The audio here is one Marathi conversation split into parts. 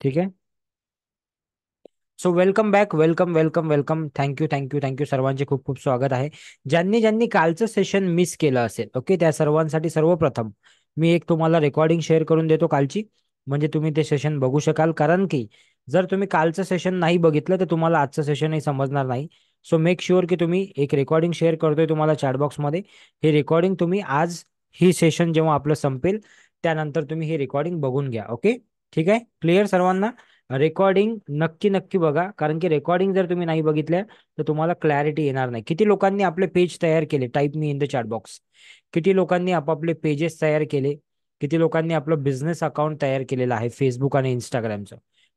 ठीक आहे so welcome back welcome welcome welcome thank you thank you thank you सर्वांचे खूप खूप स्वागत आहे ज्यांनी ज्यांनी कालचं सेशन मिस केलं असेल ओके त्या सर्वांसाठी सर्वप्रथम मी एक तुम्हाला रेकॉर्डिंग शेअर करून देतो कालची म्हणजे तुम्ही ते सेशन बघू शकाल कारण की जर तुम्ही कालचं सेशन नाही बघितलं तर तुम्हाला आजचं सेशनही समजणार नाही सो मेक शुअर की तुम्ही एक रेकॉर्डिंग शेअर करतोय तुम्हाला चॅटबॉक्समध्ये हे रेकॉर्डिंग तुम्ही आज ही सेशन जेव्हा आपलं संपेल त्यानंतर तुम्ही हे रेकॉर्डिंग बघून घ्या ओके ठीक आहे क्लिअर सर्वांना रेकॉर्डिंग नक्की नक्की बघा कारण की रेकॉर्डिंग जर तुम्ही नाही बघितल्या तर तुम्हाला क्लॅरिटी येणार नाही किती लोकांनी आपले पेज तयार केले type me in the chat box किती लोकांनी आपापले पेजेस तयार केले किती लोकांनी आपलं बिझनेस अकाउंट तयार केलेलं आहे फेसबुक आणि इंस्टाग्रामचं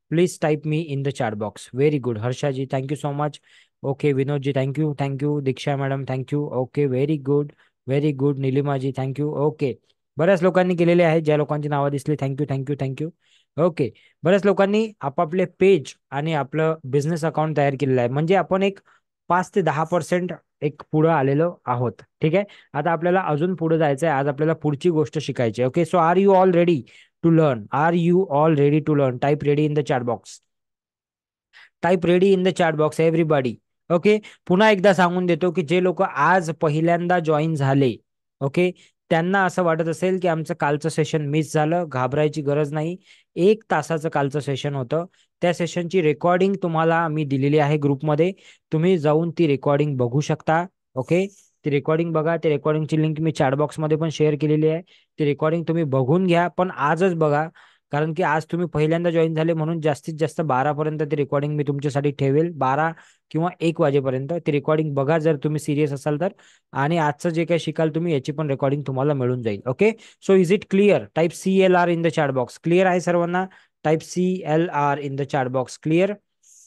please type me in the chat box very good Harshaji thank you so much okay Vinodji thank you thank you Diksha madam thank you okay very good very good Nilimaji thank you okay बऱ्याच लोकांनी केलेले आहे ज्या लोकांची नावं दिसली थँक्यू थँक्यू थँक्यू ओके बऱ्याच लोकांनी आपापले पेज आणि आपलं बिझनेस अकाउंट तयार केलेलं आहे म्हणजे आपण एक पाच ते दहा पर्सेंट एक पुढं आलेलो आहोत ठीक आहे आता आपल्याला अजून पुढे जायचं आहे आज आपल्याला पुढची गोष्ट शिकायची okay so are you all ready to learn are you all ready to learn type ready in the chat box type ready in the chat box everybody okay पुन्हा एकदा सांगून देतो की जे लोक आज पहिल्यांदा जॉईन झाले ओके त्यांना असं वाटत असेल की आमचं कालचं सेशन मिस झालं घाबरायची गरज नाही एक तासाचं कालचं सेशन होतं त्या सेशनची रेकॉर्डिंग तुम्हाला मी दिलेली आहे ग्रुपमध्ये तुम्ही जाऊन ती रेकॉर्डिंग बघू शकता ओके ती रेकॉर्डिंग बघा ती रेकॉर्डिंगची लिंक मी चॅटबॉक्समध्ये पण शेअर केलेली आहे ती रेकॉर्डिंग तुम्ही बघून घ्या पण आजच बघा कारण की आज तुम्ही पहिल्यांदा जॉईन झाले म्हणून जास्तीत जास्त बारापर्यंत ते रेकॉर्डिंग मी तुमच्यासाठी ठेवेल बारा किंवा एक वाजेपर्यंत ते रेकॉर्डिंग बघा जर तुम्ही सिरियस असाल तर आणि आजचं जे काही शिकाल तुम्ही याची पण रेकॉर्डिंग तुम्हाला मिळून जाईल okay so is it clear type C L R in the chat box clear आहे सर्वांना type C L R in the chat box clear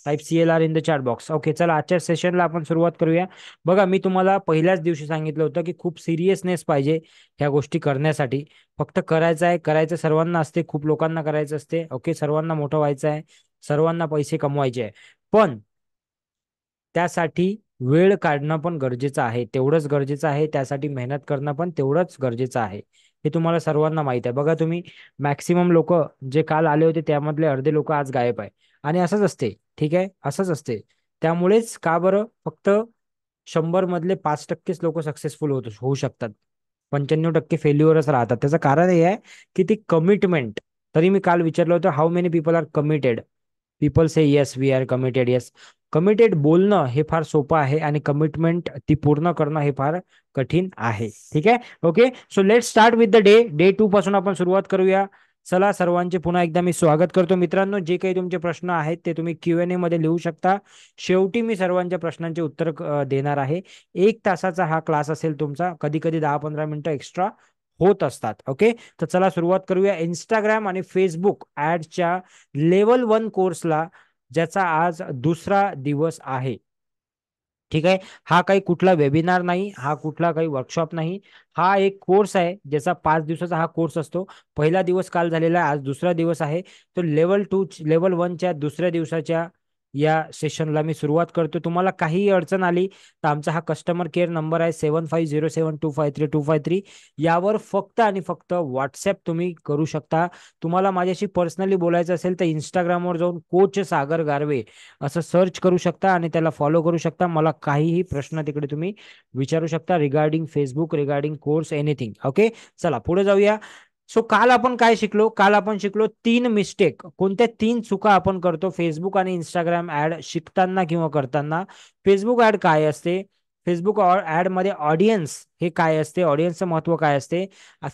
type C L R in the chart box okay चला आजच्या सेशनला आपण सुरुवात करूया बघा मी तुम्हाला पहिल्याच दिवशी सांगितलं होतं की खूप सिरियसनेस पाहिजे ह्या गोष्टी करण्यासाठी फक्त करायचं आहे करायचं सर्वांना असते खूप लोकांना करायचं असते ओके सर्वांना मोठं व्हायचं आहे सर्वांना पैसे कमवायचे आहे पण त्यासाठी वेळ काढणं पण गरजेचं आहे तेवढंच गरजेचं आहे त्यासाठी मेहनत करणं पण तेवढंच गरजेचं आहे हे तुम्हाला सर्वांना माहित आहे बघा तुम्ही मॅक्सिमम लोक जे काल आले होते त्यामधले अर्धे लोक आज गायब आहे आणि असंच असते ठीक आहे असंच असते त्यामुळेच का बरं फक्त शंभर मधले पाच टक्केच लोक सक्सेसफुल होत होऊ शकतात पंच्याण्णव टक्के फेल्युअरच राहतात त्याचं कारण हे आहे की ती कमिटमेंट तरी मी काल विचारलं होतं how many people are committed people say yes we are committed yes committed बोलणं हे फार सोपं आहे आणि कमिटमेंट ती पूर्ण करणं हे फार कठीण आहे ठीक आहे okay so let start with the day day two पासून आपण सुरुवात करूया चला सर्वांचे पुन्हा एकदा मी स्वागत करतो मित्रांनो जे काही तुमचे प्रश्न आहेत ते तुम्ही क्यू एन ए मध्ये लिहू शकता शेवटी मी सर्वांच्या प्रश्नांचे उत्तर देणार आहे एक तासाचा हा क्लास असेल तुमचा कधी कधी दहा पंधरा मिनिटं एक्स्ट्रा होत असतात ओके तर चला सुरुवात करूया इंस्टाग्राम आणि फेसबुक ऍडच्या लेवल वन कोर्सला ज्याचा आज दुसरा दिवस आहे ठीक आहे हा काही कुठला वेबिनार नाही हा कुठला काही वर्कशॉप नाही हा एक कोर्स आहे ज्याचा पाच दिवसाचा हा कोर्स असतो पहिला दिवस काल झालेला आज दुसरा दिवस आहे तर लेवल टू लेवल वनच्या दुसऱ्या दिवसाच्या या सेशनला मी सुरुवात करतो तुम्हाला काहीही अडचण आली तर आमचा हा कस्टमर केअर नंबर आहे seven five zero seven two five three two five three यावर फक्त आणि फक्त व्हॉट्सअप तुम्ही करू शकता तुम्हाला माझ्याशी पर्सनली बोलायचं असेल तर इंस्टाग्रामवर जाऊन कोच सागर गारवे असं सर्च करू शकता आणि त्याला फॉलो करू शकता मला काहीही प्रश्न तिकडे तुम्ही विचारू शकता regarding Facebook regarding course anything okay चला पुढे जाऊया सो काल आपण काय शिकलो काल आपण शिकलो तीन मिस्टेक कोणत्या तीन चुका आपण करतो फेसबुक आणि इंस्टाग्राम ऍड शिकताना किंवा करताना फेसबुक ऍड काय असते फेसबुक ऍड मध्ये ऑडियन्स हे काय असते ऑडियन्सचं महत्व काय असते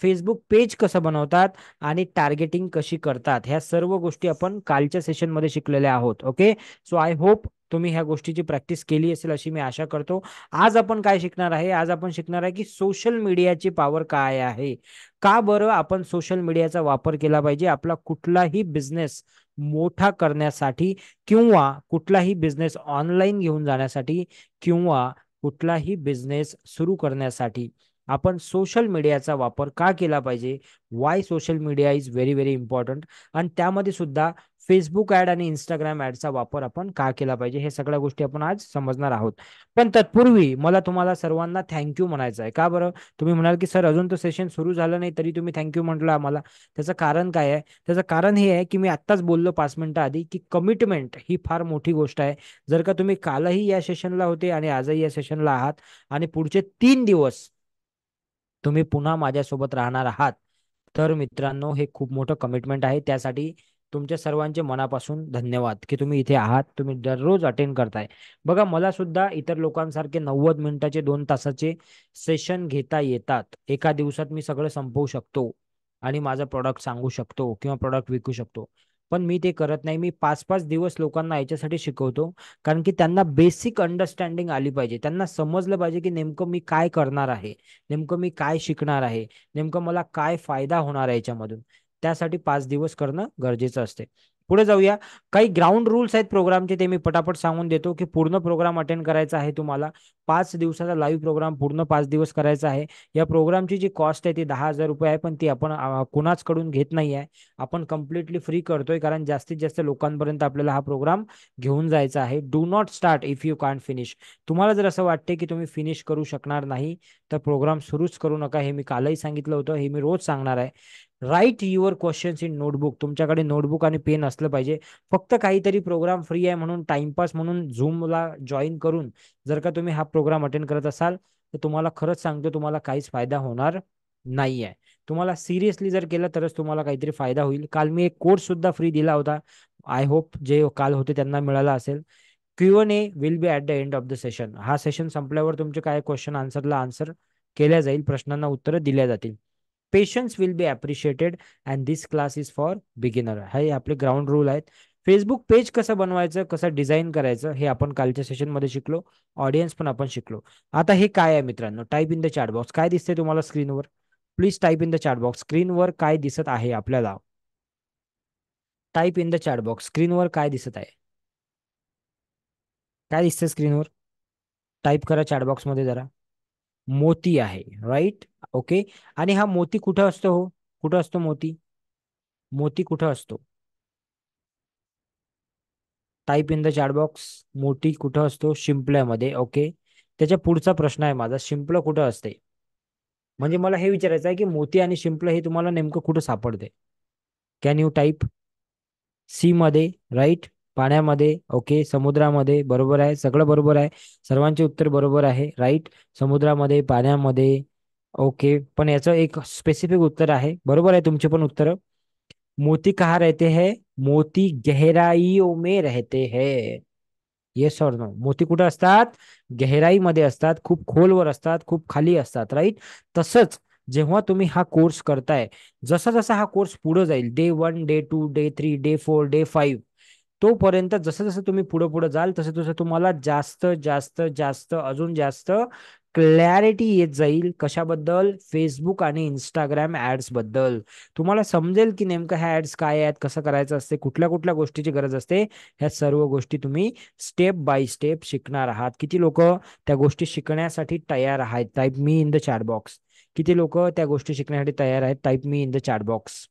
फेसबुक पेज कसं बनवतात आणि टार्गेटिंग कशी करतात ह्या सर्व गोष्टी आपण कालच्या सेशनमध्ये शिकलेल्या आहोत ओके सो आय होप तुम्ही ह्या गोष्टीची प्रॅक्टिस केली असेल अशी मी आशा करतो आज आपण काय शिकणार आहे आज आपण शिकणार आहे की सोशल मीडियाची पॉवर काय आहे का बरं आपण सोशल मीडियाचा वापर केला पाहिजे आपला कुठलाही बिझनेस मोठा करण्यासाठी किंवा कुठलाही बिझनेस ऑनलाईन घेऊन जाण्यासाठी किंवा कुठलाही बिझनेस सुरू करण्यासाठी आपण सोशल मीडियाचा वापर का केला पाहिजे why social media is very very important आणि त्यामध्ये सुद्धा फेसबुक ऍड आणि इंस्टाग्राम ऍडचा वापर आपण का केला पाहिजे हे सगळ्या गोष्टी आपण आज समजणार आहोत पण तत्पूर्वी मला तुम्हाला सर्वांना थँक्यू म्हणायचं आहे का बरं तुम्ही म्हणाल की सर अजून तो सेशन सुरू झालं नाही तरी तुम्ही थँक्यू म्हटलं आम्हाला त्याचं कारण काय आहे त्याचं कारण हे आहे की मी आत्ताच बोललो पाच मिनिटं आधी की कमिटमेंट ही फार मोठी गोष्ट आहे जर का तुम्ही कालही या सेशनला होते आणि आजही या सेशनला आहात आणि पुढचे तीन दिवस तुम्ही पुन्हा माझ्यासोबत राहणार आहात तर मित्रांनो हे खूप मोठं कमिटमेंट आहे त्यासाठी तुमच्या सर्वांचे मनापासून धन्यवाद की तुम्ही इथे आहात तुम्ही दररोज अटेंड करताय बघा मला सुद्धा इतर लोकांसारखे नव्वद मिनिटाचे दोन तासाचे सेशन घेता येतात एका दिवसात मी सगळं संपवू शकतो आणि माझा प्रॉडक्ट सांगू शकतो किंवा प्रॉडक्ट विकू शकतो पण मी ते करत नाही मी पाच पाच दिवस लोकांना याच्यासाठी शिकवतो कारण की त्यांना बेसिक अंडरस्टँडिंग आली पाहिजे त्यांना समजलं पाहिजे की नेमकं मी काय करणार आहे नेमकं मी काय शिकणार आहे नेमकं मला काय फायदा होणार आहे याच्यामधून त्यासाठी पाच दिवस करणं गरजेचं असते पुढे जाऊया काही ग्राउंड रूल्स आहेत प्रोग्रामचे ते मी पटापट सांगून देतो की पूर्ण प्रोग्राम अटेंड करायचा आहे तुम्हाला पाच दिवसाचा लाईव्ह प्रोग्राम पूर्ण पाच दिवस करायचा आहे या प्रोग्रामची जी कॉस्ट आहे ती दहा हजार रुपये आहे पण ती आपण कुणाचकडून घेत नाही आहे आपण कम्प्लिटली फ्री करतोय कारण जास्तीत जास्त लोकांपर्यंत आपल्याला हा प्रोग्राम घेऊन जायचा आहे do not start if you can finish तुम्हाला जर असं वाटते की तुम्ही फिनिश करू शकणार नाही तर प्रोग्राम सुरूच करू नका हे मी कालही सांगितलं होतं हे मी रोज सांगणार आहे write your questions in notebook तुमच्याकडे नोटबुक आणि पेन असलं पाहिजे फक्त काहीतरी प्रोग्राम फ्री आहे म्हणून टाइमपास म्हणून झूमला जॉईन करून जर का तुम्ही हा प्रोग्राम अटेंड करत असाल तर तुम्हाला खरंच सांगतो तुम्हाला काहीच फायदा होणार नाही आहे तुम्हाला सिरियसली जर केलं तरच तुम्हाला काहीतरी फायदा होईल काल मी एक कोर्स सुद्धा फ्री दिला होता आय होप जे काल होते त्यांना मिळाला असेल Q A will be at the end of the session हा सेशन संपल्यावर तुमचे काय क्वेश्चन आन्सरला आन्सर केल्या जाईल प्रश्नांना उत्तरं दिल्या जातील patience will be appreciated and this class is for beginner हे आपले ग्राउंड रूल आहेत फेसबुक पेज कसं बनवायचं कसं डिझाईन करायचं हे आपण कालच्या सेशनमध्ये शिकलो ऑडियन्स पण आपण शिकलो आता हे काय आहे मित्रांनो type in the chat box काय दिसते तुम्हाला स्क्रीनवर please type in the chat box स्क्रीनवर काय दिसत आहे आपल्याला type in the chat box स्क्रीनवर काय दिसत आहे काय दिसतंय स्क्रीनवर टाईप करा चॅट बॉक्समध्ये जरा मोती आहे राईट ओके आणि हा मोती कुठं असतो हो कुठं असतो मोती मोती कुठं असतो type in the chart box मोती कुठं असतो शिंपल्यामध्ये ओके त्याच्या पुढचा प्रश्न आहे माझा शिंपलं कुठं असते म्हणजे मला हे विचारायचं आहे की मोती आणि शिंपलं हे तुम्हाला नेमकं कुठं सापडते कॅन यू टाईप सी मध्ये राईट पाण्यामध्ये ओके समुद्रामध्ये बरोबर आहे सगळं बरोबर आहे सर्वांचे उत्तर बरोबर आहे राईट समुद्रामध्ये पाण्यामध्ये ओके पण याचं एक स्पेसिफिक उत्तर आहे बरोबर आहे तुमचे पण उत्तर मोती कहा रहते है मोती गहराईओ मे रहते है येस और नो मोती कुठं असतात गहराईमध्ये असतात खूप खोलवर असतात खूप खाली असतात राईट तसंच जेव्हा तुम्ही हा कोर्स करताय जसा जसा हा कोर्स पुढे जाईल day one day two day three day four day five तोपर्यंत जसं जसं तुम्ही पुढे पुढे जाल तसं तसं तुम्हाला जास्त जास्त जास्त अजून जास्त क्लॅरिटी येत जाईल कशाबद्दल फेसबुक आणि इंस्टाग्राम ऍड्स बद्दल तुम्हाला समजेल की नेमकं ह्या ऍड्स काय आहेत कसं करायचं असते कुठल्या कुठल्या गोष्टीची गरज असते ह्या सर्व गोष्टी तुम्ही स्टेप बाय स्टेप शिकणार आहात किती लोक त्या गोष्टी शिकण्यासाठी तयार आहेत type me in the chat box किती लोक त्या गोष्टी शिकण्यासाठी तयार आहेत type me in the chat box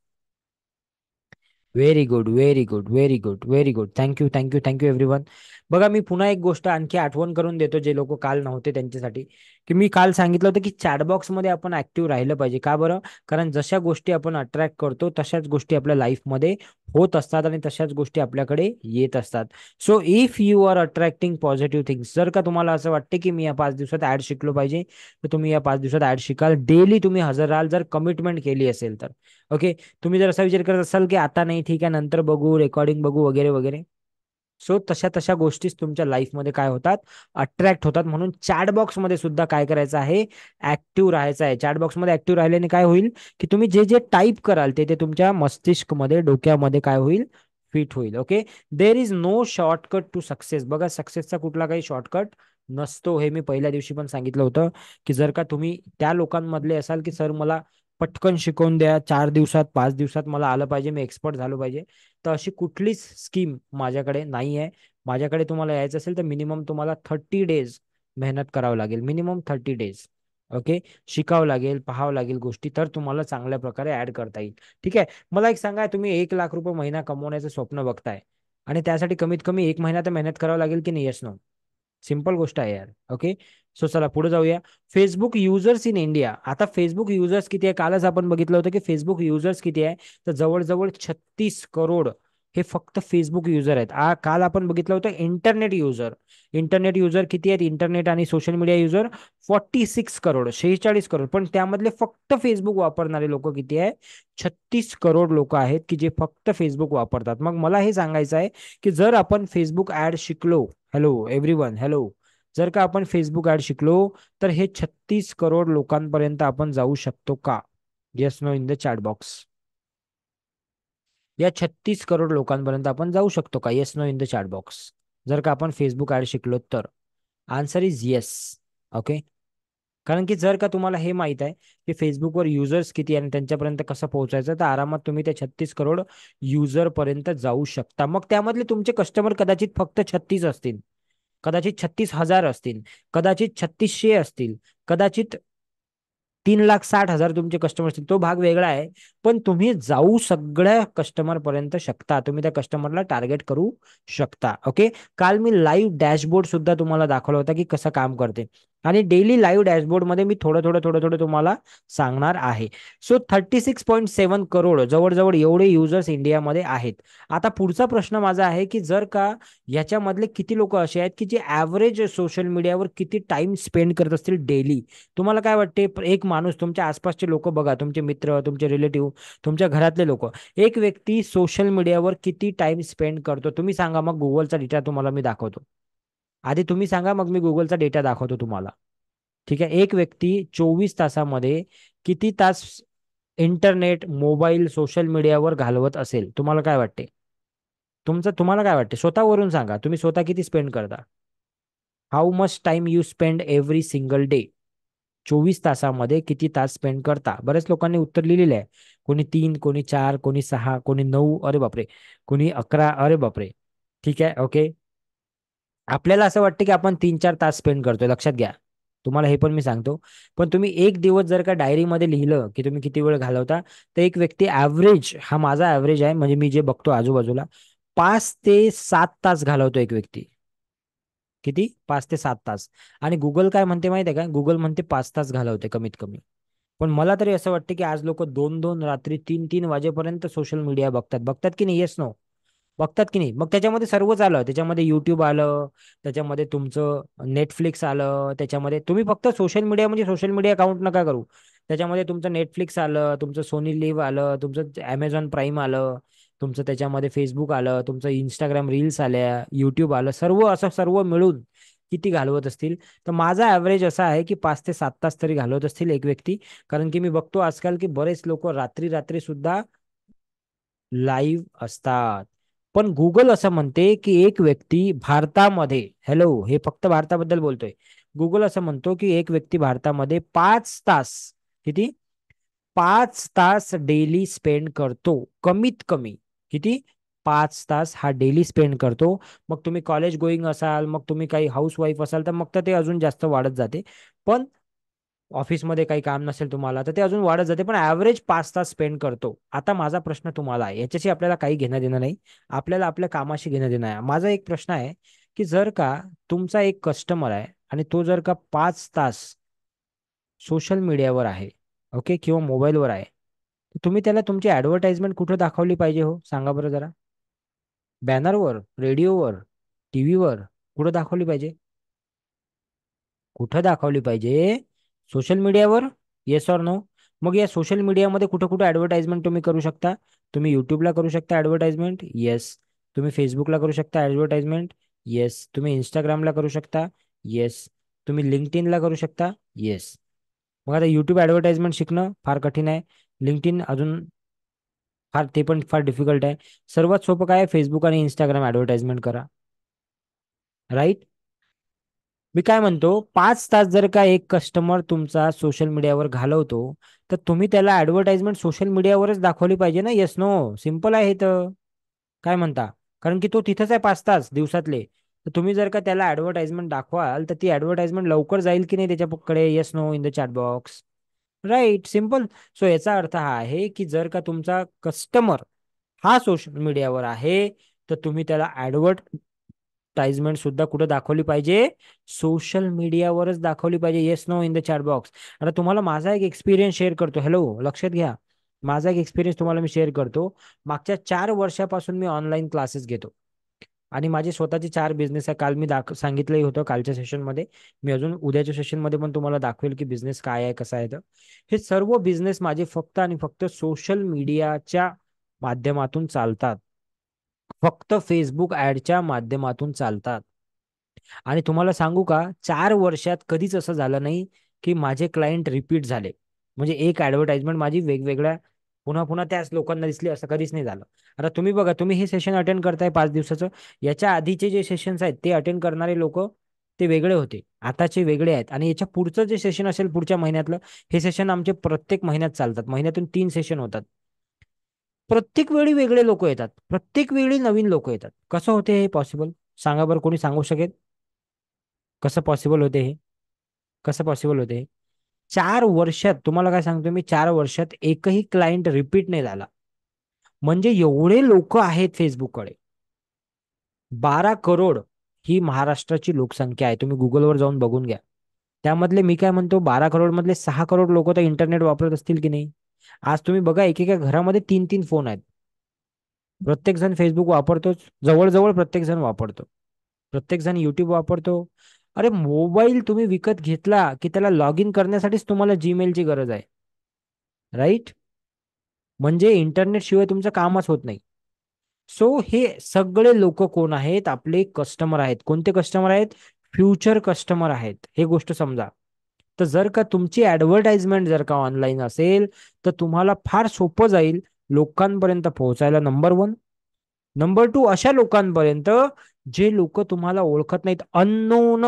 very good very good very good very good thank you thank you thank you every बघा मी पुन्हा एक गोष्ट आणखी आठवण करून देतो जे लोक काल नव्हते त्यांच्यासाठी की मी काल सांगितलं होतं की चॅटबॉक्स मध्ये आपण ऍक्टिव्ह राहिलं पाहिजे का बरं कारण जशा गोष्टी आपण अट्रॅक्ट करतो तशाच गोष्टी आपल्या लाईफमध्ये होत असतात आणि तशाच गोष्टी आपल्याकडे येत असतात so if you are attracting positive things जर का तुम्हाला असं वाटते की मी या पाच दिवसात ऍड शिकलो पाहिजे तर तुम्ही या पाच दिवसात ऍड शिकाल डेली तुम्ही हजर राहाल जर कमिटमेंट केली असेल तर ओके तुम्ही जर असा विचार करत असाल की आता नाही ठीक आहे नंतर बघू रेकॉर्डिंग बघू वगैरे वगैरे सो तशा तशा गोष्टीच तुमच्या लाईफमध्ये काय होतात अट्रॅक्ट होतात म्हणून चॅटबॉक्समध्ये सुद्धा काय करायचं आहे ऍक्टिव्ह राहायचं आहे चॅटबॉक्समध्ये ऍक्टिव्ह राहिल्याने काय होईल की तुम्ही जे जे टाईप कराल ते ते तुमच्या मस्तिष्कमध्ये डोक्यामध्ये काय होईल फिट होईल okay there is no shortcut to success बघा सक्सेसचा कुठला काही शॉर्टकट नसतो हे मी पहिल्या दिवशी पण सांगितलं होतं की जर का तुम्ही त्या लोकांमधले असाल की सर मला पटकन शिकवून द्या चार दिवसात पाच दिवसात मला आलं पाहिजे मी एक्सपर्ट झालो पाहिजे तर अशी कुठलीच स्कीम माझ्याकडे नाही आहे माझ्याकडे तुम्हाला यायचं असेल तर मिनिमम तुम्हाला थर्टी डेज मेहनत करावं लागेल मिनिमम थर्टी डेज ओके शिकावं लागेल पहावं लागेल गोष्टी तर तुम्हाला चांगल्या प्रकारे ऍड करता येईल ठीक आहे मला एक सांगा तुम्ही एक लाख रुपये महिना कमवण्याचं स्वप्न बघताय आणि त्यासाठी कमीत कमी एक महिना तर मेहनत करावं लागेल की नाही येस नो सिंपल गोष्ट आहे यार ओके सो चला पुढे जाऊया फेसबुक युजर्स इन इंडिया आता फेसबुक युजर्स किती आहे कालच आपण बघितलं होतं की फेसबुक युजर्स किती आहे तर जवळजवळ छत्तीस करोड हे फक्त फेसबुक युजर आहेत आ काल आपण बघितलं होतं इंटरनेट युजर इंटरनेट युजर किती आहेत इंटरनेट आणि social media user forty six crore शेहेचाळीस करोड पण त्यामधले फक्त फेसबुक वापरणारे लोक किती आहे छत्तीस करोड लोक आहेत की जे फक्त फेसबुक वापरतात मग मला हे सांगायचं आहे की जर आपण फेसबुक ऍड शिकलो हॅलो एव्हरी हॅलो जर का आपण फेसबुक ऍड शिकलो तर हे छत्तीस करोड लोकांपर्यंत आपण जाऊ शकतो का yes no in the chat box या छत्तीस करोड लोकांपर्यंत आपण जाऊ शकतो का yes no in the chat box जर का आपण फेसबुक ऍड शिकलो तर आन्सर इज येस ओके कारण की जर का तुम्हाला हे माहीत आहे की फेसबुकवर युजर्स किती आणि त्यांच्यापर्यंत कसं पोहोचायचं तर आरामात तुम्ही त्या छत्तीस करोड युजरपर्यंत जाऊ शकता मग त्यामधले तुमचे कस्टमर कदाचित फक्त छत्तीस असतील कदाचित छत्तीस हजार असतील कदाचित छत्तीसशे असतील कदाचित तीन लाख साठ हजार तुमचे कस्टमर असतील तो भाग वेगळा आहे पण तुम्ही जाऊ सगळ्या कस्टमर पर्यंत शकता तुम्ही त्या कस्टमरला टार्गेट करू शकता ओके काल मी लाईव्ह डॅशबोर्ड सुद्धा तुम्हाला दाखवला होता की कसं काम करते आणि डेली लाईव्ह डॅशबोर्डमध्ये मी थोडं थोडं थोडं थोडं तुम्हाला सांगणार आहे so thirty six point seven crore जवळजवळ एवढे युजर्स इंडियामध्ये आहेत आता पुढचा प्रश्न माझा आहे की जर का याच्यामधले किती लोक असे आहेत की जे ॲव्हरेज सोशल मीडियावर किती टाइम स्पेंड करत असतील डेली तुम्हाला काय वाटते एक माणूस तुमच्या आसपासचे लोक बघा तुमचे मित्र तुमचे रिलेटिव्ह तुमच्या घरातले लोक एक व्यक्ती सोशल मीडियावर किती टाइम स्पेंड करतो तुम्ही सांगा मग गुगलचा डेटा तुम्हाला मी दाखवतो आधी तुम्ही सांगा मग मी गुगलचा डेटा दाखवतो तुम्हाला ठीक आहे एक व्यक्ती चोवीस तासामध्ये किती तास इंटरनेट मोबाईल सोशल मीडियावर घालवत असेल तुम्हाला काय वाटते तुमचं तुम्हाला काय वाटते स्वतःवरून सांगा तुम्ही स्वतः किती स्पेंड करता how much time you spend every single day चोवीस तासामध्ये किती तास स्पेंड करता बऱ्याच लोकांनी उत्तर लिहिलेलं आहे कोणी तीन कोणी चार कोणी सहा कोणी नऊ अरे बापरे कोणी अकरा अरे बापरे ठीक आहे ओके आपल्याला असं वाटतं की आपण तीन चार तास स्पेंड करतोय लक्षात घ्या तुम्हाला हे पण मी सांगतो पण तुम्ही एक दिवस जर का डायरीमध्ये लिहिलं की तुम्ही किती वेळ घालवता तर एक व्यक्ती ॲव्हरेज हा माझा ॲव्हरेज आहे म्हणजे मी जे बघतो आजूबाजूला पाच ते सात तास घालवतो एक व्यक्ती किती पाच ते सात तास आणि गुगल काय म्हणते माहिती आहे का गुगल म्हणते पाच तास घालवते कमीत कमी पण मला तरी असं वाटतं की आज लोक दोन दोन रात्री तीन तीन वाजेपर्यंत सोशल मीडिया बघतात बघतात की नाही येस नो बघतात की नाही मग त्याच्यामध्ये सर्वच आलं त्याच्यामध्ये युट्यूब आलं त्याच्यामध्ये तुमचं नेटफ्लिक्स आलं त्याच्यामध्ये तुम्ही फक्त सोशल मीडिया म्हणजे सोशल मीडिया अकाउंट नका करू त्याच्यामध्ये तुमचं नेटफ्लिक्स आलं तुमचं सोनी लिव्ह आलं तुमचं अमेझॉन प्राईम आलं तुमचं त्याच्यामध्ये फेसबुक आलं तुमचं इंस्टाग्राम रील्स आल्या युट्यूब आलं सर्व असं सर्व मिळून किती घालवत असतील तर माझा ॲव्हरेज असा आहे की पाच ते सात तास तरी घालवत असतील एक व्यक्ती कारण की मी बघतो आजकाल की बरेच लोक रात्री रात्री सुद्धा लाईव्ह असतात पण गुगल असं म्हणते की एक व्यक्ती भारतामध्ये हॅलो हे फक्त भारताबद्दल बोलतोय गुगल असं म्हणतो की एक व्यक्ती भारतामध्ये पाच तास किती पाच तास डेली स्पेंड करतो कमीत कमी किती पाच तास हा डेली स्पेंड करतो मग तुम्ही कॉलेज गोईंग असाल मग तुम्ही काही हाऊस वाईफ असाल तर मग तर ते अजून जास्त वाढत जाते पण ऑफिसमध्ये काही काम नसेल तुम्हाला तर ते अजून वाढत जाते पण ऍव्हरेज पाच तास स्पेंड करतो आता माझा प्रश्न तुम्हाला आहे याच्याशी आपल्याला काही घेणं देणं नाही आपल्याला आपल्या कामाशी घेणं देणं आहे माझा एक प्रश्न आहे की जर का तुमचा एक कस्टमर आहे आणि तो जर का पाच तास सोशल मीडियावर आहे ओके किंवा मोबाईलवर आहे तुम्ही त्याला तुमची ऍडव्हर्टाइजमेंट कुठं दाखवली पाहिजे हो सांगा बरं जरा बॅनरवर रेडिओवर टीव्हीवर कुठं दाखवली पाहिजे कुठं दाखवली पाहिजे सोशल मीडियावर येस ऑर नो मग या सोशल मीडियामध्ये कुठं कुठं ॲडव्हर्टाइजमेंट तुम्ही करू शकता तुम्ही यूट्यूबला करू शकता ॲडव्हर्टाइजमेंट येस तुम्ही फेसबुकला करू शकता ॲडव्हर्टाईजमेंट येस तुम्ही इंस्टाग्रामला करू शकता येस तुम्ही लिंकटिनला करू शकता येस मग आता यूट्यूब ॲडव्हर्टाइजमेंट शिकणं फार कठीण आहे लिंकटिन अजून फार ते पण फार डिफिकल्ट आहे सर्वात सोपं काय फेसबुक आणि इंस्टाग्राम ॲडव्हर्टाइजमेंट करा राईट मी काय म्हणतो पाच तास जर का एक कस्टमर तुमचा सोशल मीडियावर घालवतो तर तुम्ही त्याला ऍडव्हर्टाइजमेंट सोशल मीडियावरच दाखवली पाहिजे ना येस नो सिम्पल आहे तर काय म्हणता कारण की तो तिथंच आहे पाच तास दिवसातले तर तुम्ही जर का त्याला ऍडव्हर्टाइजमेंट दाखवाल तर ती ऍडव्हर्टाइजमेंट लवकर जाईल की नाही त्याच्याकडे yes no in the chat box right simple so याचा अर्थ हा आहे की जर का तुमचा कस्टमर हा सोशल मीडियावर आहे तर तुम्ही त्याला ऍडव्हर्ट ऍडव्हर्टाइजमेंट सुद्धा कुठे दाखवली पाहिजे सोशल मीडियावरच दाखवली पाहिजे yes no in the chat box आता तुम्हाला माझा एक एक्सपिरियन्स शेअर करतो हॅलो लक्षात घ्या माझा एक एक्सपिरियन्स तुम्हाला मी शेअर करतो मागच्या चार वर्षापासून मी ऑनलाईन क्लासेस घेतो आणि माझे स्वतःचे चार बिझनेस आहे काल मी दाख सांगितलंही होतं कालच्या सेशनमध्ये मी अजून उद्याच्या सेशनमध्ये पण तुम्हाला दाखवेल की बिझनेस काय आहे कसा आहे तर हे सर्व बिझनेस माझे फक्त आणि फक्त सोशल मीडियाच्या माध्यमातून चालतात फक्त फेसबुक ॲडच्या माध्यमातून चालतात आणि तुम्हाला सांगू का चार वर्षात कधीच असं झालं नाही की माझे क्लायंट रिपीट झाले म्हणजे एक ऍडव्हर्टाइजमेंट माझी वेगवेगळ्या पुन्हा पुन्हा त्याच लोकांना दिसली असं कधीच नाही झालं आता तुम्ही बघा तुम्ही हे सेशन अटेंड करताय पाच दिवसाचं याच्या आधीचे जे सेशन्स आहेत ते अटेंड करणारे लोक ते वेगळे होते आताचे वेगळे आहेत आणि याच्या पुढचं जे सेशन असेल पुढच्या महिन्यातलं हे सेशन आमचे प्रत्येक महिन्यात चालतात महिन्यातून तीन सेशन होतात प्रत्येक वेळी वेगळे लोक येतात प्रत्येक वेळी नवीन लोक येतात कसं होते हे पॉसिबल सांगा बरं कोणी सांगू शकेल कसं पॉसिबल होते हे कसं पॉसिबल होते हे चार वर्षात तुम्हाला काय सांगतो मी चार वर्षात एकही क्लायंट रिपीट नाही झाला म्हणजे एवढे लोक आहेत फेसबुककडे बारा करोड ही महाराष्ट्राची लोकसंख्या आहे तुम्ही गुगलवर जाऊन बघून घ्या त्यामधले मी काय म्हणतो बारा करोड मधले सहा करोड लोक तर इंटरनेट वापरत असतील की नाही आज तुम्ही बघा एकेका घरामध्ये तीन तीन फोन आहेत प्रत्येक जण फेसबुक वापरतोच जवळजवळ प्रत्येक जण वापरतो प्रत्येक जण युट्यूब वापरतो अरे मोबाईल तुम्ही विकत घेतला की त्याला लॉग इन करण्यासाठीच तुम्हाला जीमेलची गरज आहे राईट म्हणजे इंटरनेट शिवाय तुमचं कामच होत नाही सो हे सगळे लोक कोण आहेत आपले कस्टमर आहेत कोणते कस्टमर आहेत फ्युचर कस्टमर आहेत हे गोष्ट समजा तर जर का तुमची ॲडव्हर्टाइजमेंट जर का ऑनलाईन असेल तर तुम्हाला फार सोपं जाईल लोकांपर्यंत पोहोचायला नंबर वन नंबर टू अशा लोकांपर्यंत जे लोक तुम्हाला ओळखत नाहीत अननोन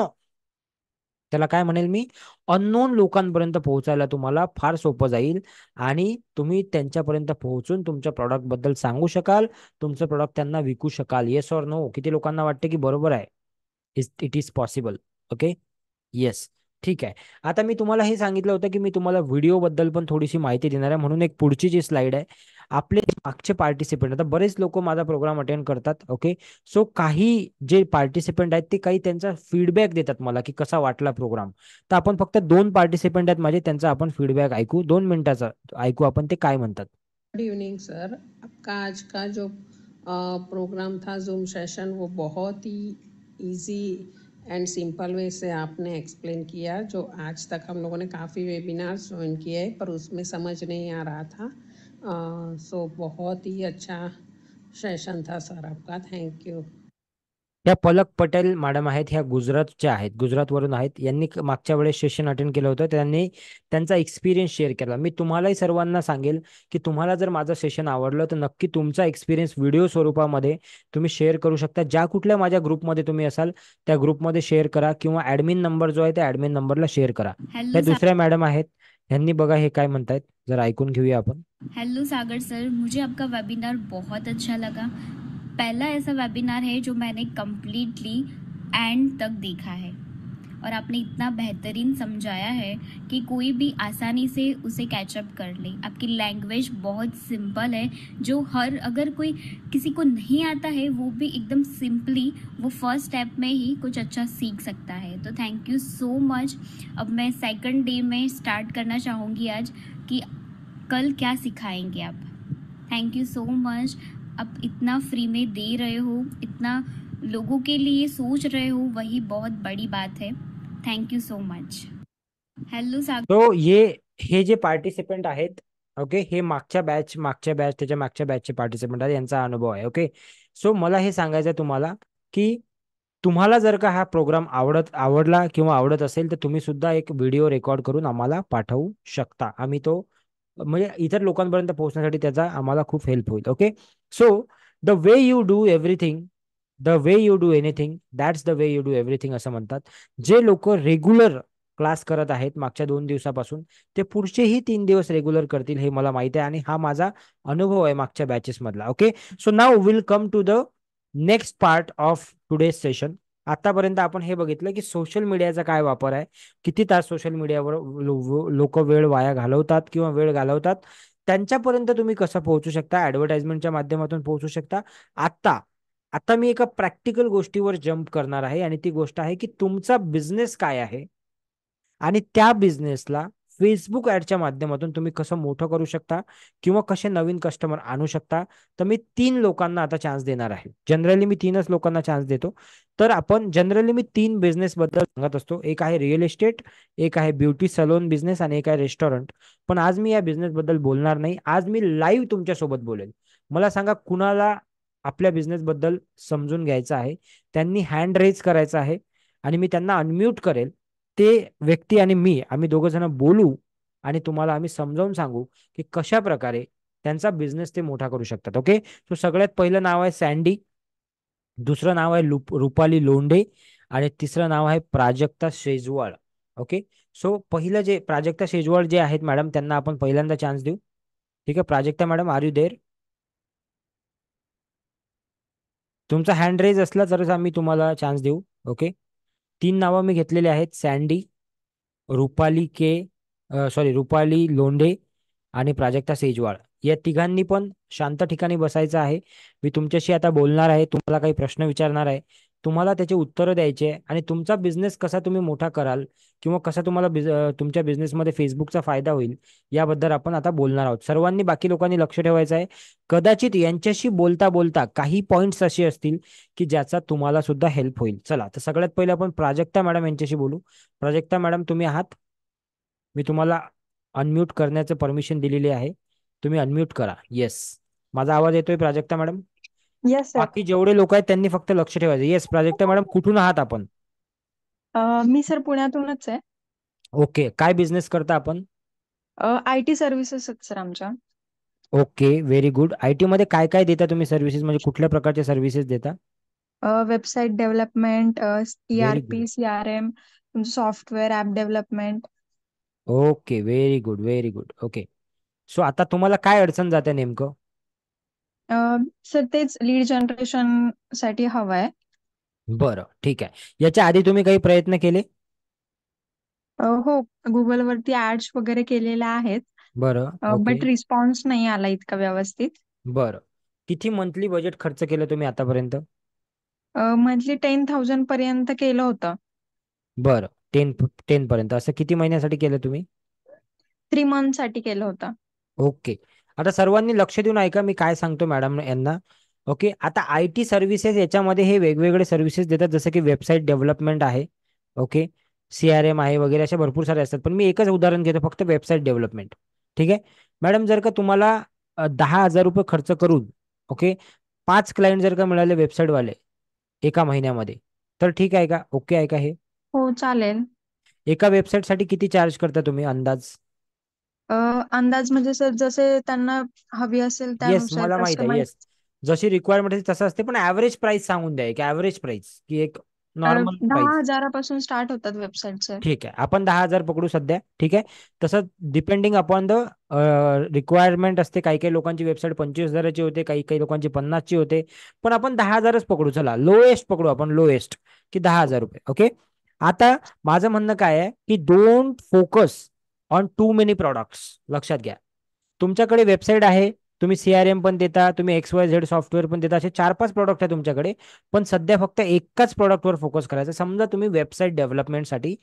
त्याला काय म्हणेल मी अननोन लोकांपर्यंत पोहोचायला तुम्हाला फार सोपं जाईल आणि तुम्ही त्यांच्यापर्यंत पोहोचून तुमच्या प्रॉडक्ट बद्दल सांगू शकाल तुमचं प्रॉडक्ट त्यांना विकू शकाल येस ऑर नो किती लोकांना वाटते की बरोबर आहे it is possible okay yes ठीक आहे आता मी तुम्हाला हे सांगितलं होतं की मी तुम्हाला व्हिडिओ बद्दल पण थोडीशी माहिती देणार आहे म्हणून एक पुढची जी स्लाइड आहे आपले मागचे पार्टिसिपंट आता बरेच लोक माझा प्रोग्राम अटेंड करतात ओके सो काही जे पार्टिसिपंट आहेत ते काही त्यांचा फीडबॅक देतात मला की कसा वाटला प्रोग्राम तर आपण फक्त दोन पार्टिसिपंट आहेत माझे त्यांचा आपण फीडबॅक ऐकू दोन मिनिटाचा ऐकू आपण ते काय म्हणतात गुड इवनिंग सर आपका आज का जो प्रोग्राम था जूम सेशन वो बहुत ही इजी एंड सिंपल वे से आपने एक्सप्लेन किया जो आज तक हम लोगों ने काफ़ी वेबिनार ज्वाइन किए हैं पर उसमें समझ नहीं आ रहा था सो uh, so बहुत ही अच्छा सेशन था सर आपका थैंक यू या पलक पटेल मॅडम आहेत ह्या गुजरातच्या आहेत गुजरात वरून आहेत यांनी मागच्या वेळेस सेशन अटेंड केलं होतं त्यांनी त्यांचा एक्सपिरियन्स शेअर केला मी तुम्हालाही सर्वांना सांगेल की तुम्हाला जर माझं सेशन आवडलं तर नक्की तुमचा एक्सपिरियन्स व्हिडिओ स्वरूपामध्ये तुम्ही शेअर करू शकता ज्या कुठल्या माझ्या ग्रुपमध्ये तुम्ही असाल त्या ग्रुपमध्ये शेअर करा किंवा ऍडमिन नंबर जो आहे त्या ऍडमिन नंबरला शेअर करा त्या दुसऱ्या मॅडम आहेत यांनी बघा हे काय म्हणतायत जर ऐकून घेऊया आपण हॅलो सागर सर मुझे आपका वेबिनार बहुत अच्छा लगा पहला ऐसा वेबिनार है जो मैंने कम्प्लीटली एंड तक देखा है और आपने इतना बेहतरीन समझाया है कि कोई भी आसानी से उसे कैचअप कर ले आपकी लैंग्वेज बहुत सिंपल है जो हर अगर कोई किसी को नहीं आता है वो भी एकदम सिंपली वो फर्स्ट स्टेप में ही कुछ अच्छा सीख सकता है तो थैंक यू सो मच अब मैं सेकंड डे में स्टार्ट करना चाहूँगी आज कि कल क्या सिखाएंगे आप थैंक यू सो मच आप इतना फ्री में दे रहे हो इतना लोगों के लिए सोच रहे हो वही बहुत बड़ी बात है thank you so much hello Sagar तो ये हे जे पार्टिसिपेंट आहेत ओके हे मागच्या बॅच मागच्या बॅच त्याच्या मागच्या बॅचचे पार्टिसिपेंट आहेत यांचा अनुभव आहे ओके सो मला हे सांगायचं आहे तुम्हाला की तुम्हाला जर का हा प्रोग्राम आवडत आवडला किंवा आवडत असेल तर तुम्ही सुद्धा एक व्हिडिओ रेकॉर्ड करून आम्हाला पाठवू शकता आम्ही तो म्हणजे इतर लोकांपर्यंत पोहोचण्यासाठी त्याचा आम्हाला खूप हेल्प होईल okay so the way you do everything the way you do anything that's the way you do everything असं म्हणतात जे लोक रेग्युलर क्लास करत आहेत मागच्या दोन दिवसापासून ते पुढचेही तीन दिवस रेग्युलर करतील हे मला माहिती आहे आणि हा माझा अनुभव आहे मागच्या बॅचेसमधला okay so now will come to the next part of today session आतापर्यंत आपण हे बघितलं की सोशल मीडियाचा काय वापर आहे किती तास सोशल मीडियावर लोक वेळ वाया घालवतात किंवा वेळ घालवतात त्यांच्यापर्यंत तुम्ही कसं पोहोचू शकता ऍडव्हर्टाइजमेंटच्या माध्यमातून पोहोचू शकता आता आता मी एका प्रॅक्टिकल गोष्टीवर जम्प करणार आहे आणि ती गोष्ट आहे की तुमचा बिझनेस काय आहे आणि त्या बिझनेसला फेसबुक ऍडच्या माध्यमातून तुम्ही कसं मोठं करू शकता किंवा कसे नवीन कस्टमर आणू शकता तर मी तीन लोकांना आता चान्स देणार आहे जनरली मी तीनच लोकांना चान्स देतो तर आपण जनरली मी तीन बिझनेस बद्दल सांगत असतो एक आहे रिअल इस्टेट एक आहे ब्युटी सलोन बिझनेस आणि एक आहे रेस्टॉरंट पण आज मी या बिझनेस बद्दल बोलणार नाही आज मी लाईव्ह तुमच्यासोबत बोलेल मला सांगा कुणाला आपल्या बिझनेस बद्दल समजून घ्यायचं आहे त्यांनी हँड रेज करायचं आहे आणि मी त्यांना अनम्यूट करेल ते व्यक्ती आणि मी आम्ही दोघ जण बोलू आणि तुम्हाला आम्ही समजावून सांगू की कशा प्रकारे त्यांचा बिझनेस ते मोठा करू शकतात ओके सो सगळ्यात पहिलं नाव आहे सँडी दुसरं नाव आहे रुपाली लोंढे आणि तिसरं नाव आहे प्राजक्ता शेजवाळ ओके सो पहिलं जे प्राजक्ता शेजवाळ जे आहेत मॅडम त्यांना आपण पहिल्यांदा चान्स देऊ ठीक आहे Prajakta madam are you there तुमचा हँड रेज असला तरच आम्ही तुम्हाला चान्स देऊ ओके तीन नावं मी घेतलेली आहेत सँडी रुपाली के सॉरी रुपाली लोंढे आणि प्राजक्ता सेजवाळ या तिघांनी पण शांत ठिकाणी बसायचं आहे मी तुमच्याशी आता बोलणार आहे तुम्हाला काही प्रश्न विचारणार आहे तुम्हाला त्याचे उत्तरं द्यायचे आणि तुमचा बिझनेस कसा तुम्ही मोठा कराल किंवा कसा तुम्हाला बिज तुमच्या बिझनेसमध्ये फेसबुकचा फायदा होईल याबद्दल आपण आता बोलणार आहोत सर्वांनी बाकी लोकांनी लक्ष ठेवायचं आहे कदाचित यांच्याशी बोलता बोलता काही पॉईंट्स असे असतील की ज्याचा तुम्हाला सुद्धा हेल्प होईल चला तर सगळ्यात पहिले आपण प्राजक्ता मॅडम यांच्याशी बोलू प्राजक्ता मॅडम तुम्ही आहात मी तुम्हाला अनम्यूट करण्याचं परमिशन दिलेली आहे तुम्ही अनम्यूट करा येस माझा आवाज येतोय प्राजक्ता मॅडम येस सर बाकी जेवढे लोक आहेत त्यांनी फक्त लक्ष ठेवायचं येस प्राजक्ता मॅडम कुठून आहात आपण मी सर पुण्यातूनच आहे ओके काय बिझनेस करता आपण आय टी सर्व्हिसेस आहेत सर आमच्या ओके व्हेरी गुड आयटी मध्ये काय काय देता तुम्ही सर्व्हिसेस म्हणजे कुठल्या प्रकारचे सर्व्हिसेस देता website development ERP CRM software app development okay very good very good okay so आता तुम्हाला काय अडचण जाते नेमकं सर तेच लीड जनरेशन साठी आहे बरं ठीक आहे याच्या आधी तुम्ही काही प्रयत्न केले हो गुगल वरती ऍड्स वगैरे केलेले आहेत बरं बट रिस्पॉन्स नाही आला इतका व्यवस्थित बरं किती मंथली बजेट खर्च केलं तुम्ही आतापर्यंत मंथली टेन थाउजंड पर्यंत केलं होतं बरं टेन टेन पर्यंत असं किती महिन्यासाठी केलं तुम्ही थ्री मंथ साठी केलं होतं ओके okay. आता सर्वांनी लक्ष देऊन ऐका मी काय सांगतो मॅडम यांना ओके आता आय टी सर्व्हिसेस याच्यामध्ये हे वेगवेगळे सर्व्हिसेस देतात जसं की वेबसाईट डेव्हलपमेंट आहे ओके सीआरएम आहे वगैरे अशा भरपूर सारे असतात पण मी एकच उदाहरण घेतो फक्त वेबसाईट डेव्हलपमेंट ठीक आहे मॅडम जर का तुम्हाला दहा हजार रुपये खर्च करून ओके पाच क्लायंट जर का मिळाले वाले एका महिन्यामध्ये तर ठीक आहे का ओके आहे का हे हो चालेल एका साठी किती चार्ज करता तुम्ही अंदाज अंदाज म्हणजे सर जसे त्यांना हवी असेल येस मला माहित आहे येस जशी रिक्वायरमेंट असेल तसं असते पण ऍव्हरेज प्राइस सांगून द्या की ॲव्हरेज प्राइस की एक नॉर्मल दहा हजारापासून स्टार्ट होतात वेबसाईट सर ठीक आहे आपण दहा हजार पकडू सध्या ठीक आहे तसं डिपेंडिंग अपॉन द रिक्वायरमेंट असते काही काही लोकांची वेबसाईट पंचवीस हजाराची होते काही काही लोकांची पन्नासची होते पण आपण दहा हजारच पकडू चला लोएस्ट पकडू आपण लोएस्ट की दहा हजार रुपये ओके आता माझं म्हणणं काय आहे की don't focus on too many products लक्षात घ्या तुमच्याकडे वेबसाईट आहे तुम्ही सीआरएम पण देता तुम्ही एक्स वाय झेड सॉफ्टवेअर पण देता असे चार पाच प्रॉडक्ट आहे तुमच्याकडे पण सध्या फक्त एकाच प्रॉडक्टवर फोकस करायचा समजा तुम्ही वेबसाईट डेव्हलपमेंटसाठी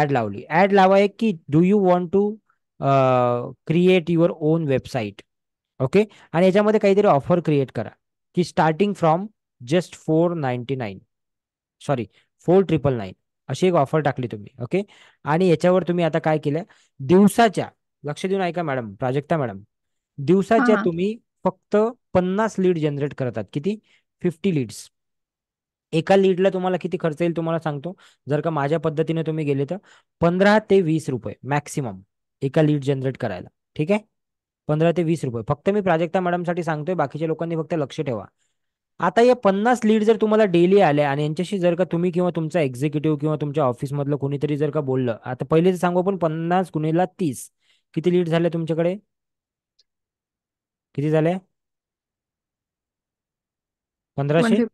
ऍड लावली ऍड लावा की do you want to create your own website okay आणि याच्यामध्ये काहीतरी ऑफर क्रिएट करा की starting from just four ninety nine sorry four triple nine अशी एक ऑफर टाकली तुम्ही ओके आणि याच्यावर तुम्ही आता काय केलं दिवसाच्या लक्ष देऊन ऐका मॅडम प्राजक्ता मॅडम दिवसाच्या तुम्ही फक्त पन्नास लीड जनरेट करतात किती फिफ्टी लीड्स एका लीडला तुम्हाला किती खर्च येईल तुम्हाला सांगतो जर का माझ्या पद्धतीने तुम्ही गेले तर पंधरा ते वीस रुपये मॅक्सिमम एका लीड जनरेट करायला ठीक आहे पंधरा ते वीस रुपये फक्त मी प्राजक्ता मॅडमसाठी सांगतोय बाकीच्या लोकांनी फक्त लक्ष ठेवा आता या पन्नास लीड जर तुम्हाला डेली आले आणि यांच्याशी जर का तुम्ही किंवा तुमचा एक्झिक्युटिव्ह किंवा तुमच्या ऑफिसमधलं कोणीतरी जर का बोललं आता पहिले सांगू आपण पन्नास गुणेला तीस किती लीड झाले तुमच्याकडे किती झाले पंधराशे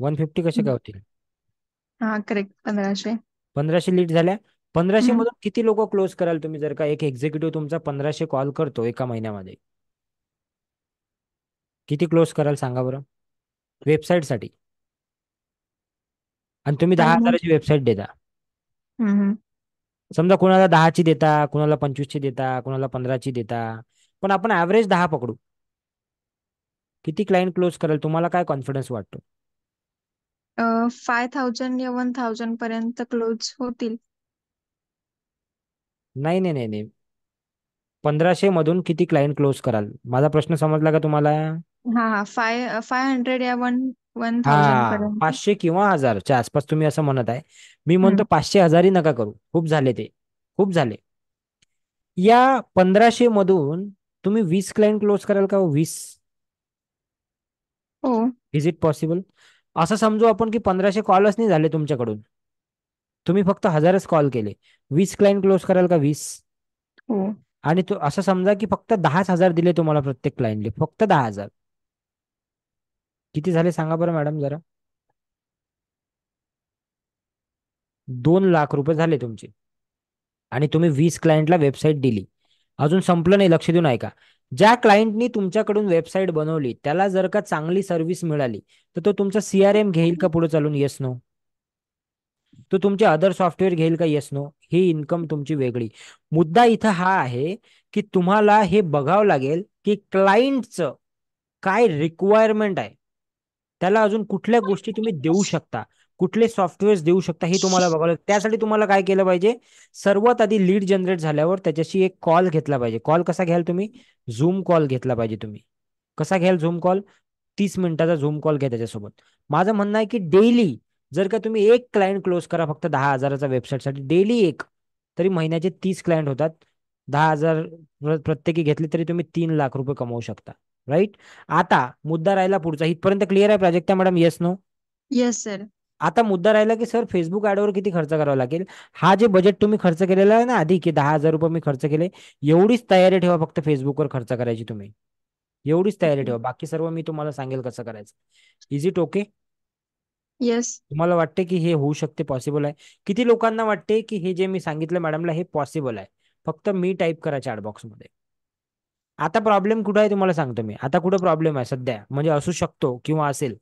वन फिफ्टी कसे काय होतील पंधराशे पंधराशे लीड झाल्या पंधराशे मधून किती लोक क्लोज कराल तुम्ही जर का एक एक्झिक्युटिव्ह तुमचा पंधराशे कॉल करतो एका महिन्यामध्ये किती क्लोज कराल सांगा बरं वेबसाईट साठी आणि तुम्ही दहा हजाराची वेबसाईट देता समजा कोणाला दहाची देता पंचवीस ची देता कोणाला पंधराची देता पण आपण ॲव्हरेज दहा पकडू किती क्लायंट क्लोज कराल तुम्हाला काय कॉन्फिडन्स वाटतो फाय थाउजंड या वन थाउजंड पर्यंत क्लोज होतील नाही नाही नाही नाही पंधराशे मधून किती क्लायंट क्लोज कराल माझा प्रश्न समजला का तुम्हाला हा फाय हंड्रेड या वन वन पाचशे किंवा हजारच्या आसपास तुम्ही असं म्हणत आहे मी म्हणतो पाचशे हजारही नका करू खूप झाले ते खूप झाले या पंधराशे मधून तुम्ही वीस क्लायंट क्लोज कराल का हो? वीस हो इज इट पॉसिबल असं समजू आपण की पंधराशे कॉलच नाही झाले तुमच्याकडून तुम्ही फक्त हजारच कॉल केले वीस क्लायंट क्लोज कराल का वीस हो. आणि असं समजा की फक्त दहाच हजार दिले तुम्हाला प्रत्येक क्लायंटले फक्त दहा हजार किती झाले सांगा बरं मॅडम जरा दोन लाख रुपये झाले तुमचे आणि तुम्ही वीस क्लायंटला वेबसाईट दिली अजून संपलं नाही लक्ष देऊन ऐका ज्या क्लायंटनी तुमच्याकडून वेबसाईट बनवली त्याला जर का चांगली सर्व्हिस मिळाली तर तो तुमचा सीआरएम घेईल का पुढे चालून येस नो तो तुमचे अदर सॉफ्टवेअर घेईल का येस नो ही इन्कम तुमची वेगळी मुद्दा इथं हा आहे की तुम्हाला हे बघावं लागेल की क्लायंटचं काय रिक्वायरमेंट आहे त्याला अजून कुठल्या गोष्टी तुम्ही देऊ शकता कुठले सॉफ्टवेअर्स देऊ शकता हे तुम्हाला बघावं त्यासाठी तुम्हाला काय केलं पाहिजे सर्वात आधी लीड जनरेट झाल्यावर त्याच्याशी एक कॉल घेतला पाहिजे कॉल कसा घ्याल तुम्ही झूम कॉल घेतला पाहिजे तुम्ही कसा घ्याल झूम कॉल तीस मिनिटाचा झूम कॉल घ्या त्याच्यासोबत माझं म्हणणं आहे की डेली जर का तुम्ही एक क्लायंट क्लोज करा फक्त दहा हजाराचा वेबसाईटसाठी डेली एक तरी महिन्याचे तीस क्लायंट होतात दहा हजार प्रत्येकी घेतले तरी तुम्ही तीन लाख रुपये कमावू शकता राईट आता मुद्दा राहिला पुढचा इथपर्यंत क्लिअर आहे Prajakta madam yes no yes sir आता मुद्दा राहिला की सर फेसबुक ऍडवर किती खर्च करावा लागेल हा जे बजेट तुम्ही खर्च केलेला आहे ना आधी की दहा हजार रुपये मी खर्च केले एवढीच तयारी ठेवा फक्त फेसबुकवर खर्च करायची तुम्ही एवढीच तयारी ठेवा बाकी सर्व मी तुम्हाला सांगेल कसं करायचं इज इट ओके येस तुम्हाला वाटते की हे होऊ शकते पॉसिबल आहे किती लोकांना वाटते की हे जे मी सांगितलं मॅडमला हे पॉसिबल आहे फक्त मी टाईप करा चॅट आता प्रॉब्लेम कुठं आहे तुम्हाला सांगतो मी आता कुठं प्रॉब्लेम आहे सध्या म्हणजे असू शकतो किंवा असेल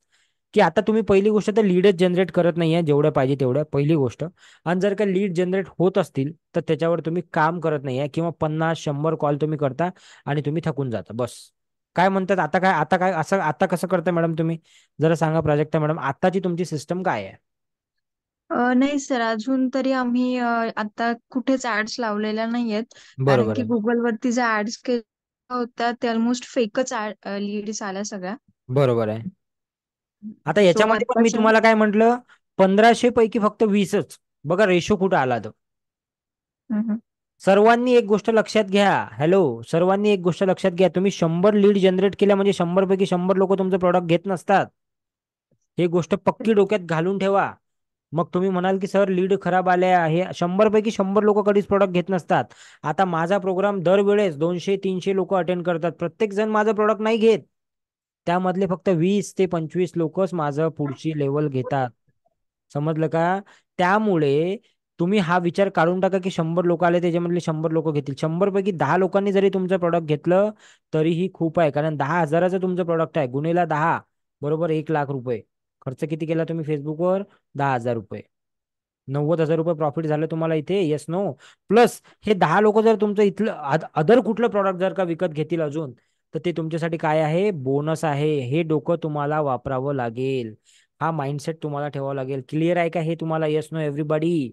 की आता तुम्ही पहिली गोष्ट तर लीडच जनरेट करत नाही आहे जेवढ्या पाहिजे तेवढ्या पहिली गोष्ट आणि जर का लीड जनरेट होत असतील तर त्याच्यावर तुम्ही काम करत नाही आहे किंवा पन्नास शंभर कॉल तुम्ही करता आणि तुम्ही थकून जाता बस काय म्हणतात आता काय आता काय असं आता कसं करता मॅडम तुम्ही जरा सांगा प्राजक्ता मॅडम आताची तुमची सिस्टम काय आहे नाही सर अजून तरी आम्ही आता कुठेच ऍड्स लावलेल्या नाहीयेत कारण की गुगल वरती जे ऍड्स होत्या ते ऑलमोस्ट फेकच लीड्स आल्या सगळ्या बरोबर आहे आता याच्यामध्ये पण मी तुम्हाला काय म्हंटल पंधराशे पैकी फक्त वीसच बघा रेशो कुठं आला तो सर्वांनी एक गोष्ट लक्षात घ्या हॅलो सर्वांनी एक गोष्ट लक्षात घ्या तुम्ही शंभर लीड जनरेट केल्या म्हणजे शंभर पैकी शंभर लोक तुमचं प्रॉडक्ट घेत नसतात हे गोष्ट पक्की डोक्यात घालून ठेवा मग तुम्ही म्हणाल की सर लीड खराब आले आहे शंभर पैकी शंभर लोक कधीच प्रोडक्ट घेत नसतात आता माझा प्रोग्राम दरवेळेस दोनशे तीनशे लोक अटेंड करतात प्रत्येक जण माझं प्रोडक्ट नाही घेत त्यामधले फक्त वीस ते पंचवीस लोकच माझं पुढची लेवल घेतात समजलं का त्यामुळे तुम्ही हा विचार काढून टाका की शंभर लोक आले त्याच्यामधले शंभर लोक घेतील शंभर पैकी दहा लोकांनी जरी तुमचं प्रोडक्ट घेतलं तरीही खूप आहे कारण दहा हजाराचं तुमचं प्रोडक्ट आहे गुन्हेला दहा बरोबर एक लाख रुपये खर्च किती केला तुम्ही फेसबुकवर दहा हजार रुपये नव्वद हजार रुपये प्रॉफिट झालं तुम्हाला इथे येस नो प्लस हे दहा लोक जर तुमचं इथलं अदर कुठलं प्रॉडक्ट जर का विकत घेतील अजून तर ते तुमच्यासाठी काय आहे बोनस आहे हे डोकं तुम्हाला वापरावं लागेल हा माइंडसेट तुम्हाला ठेवावा लागेल क्लिअर आहे का हे तुम्हाला yes no everybody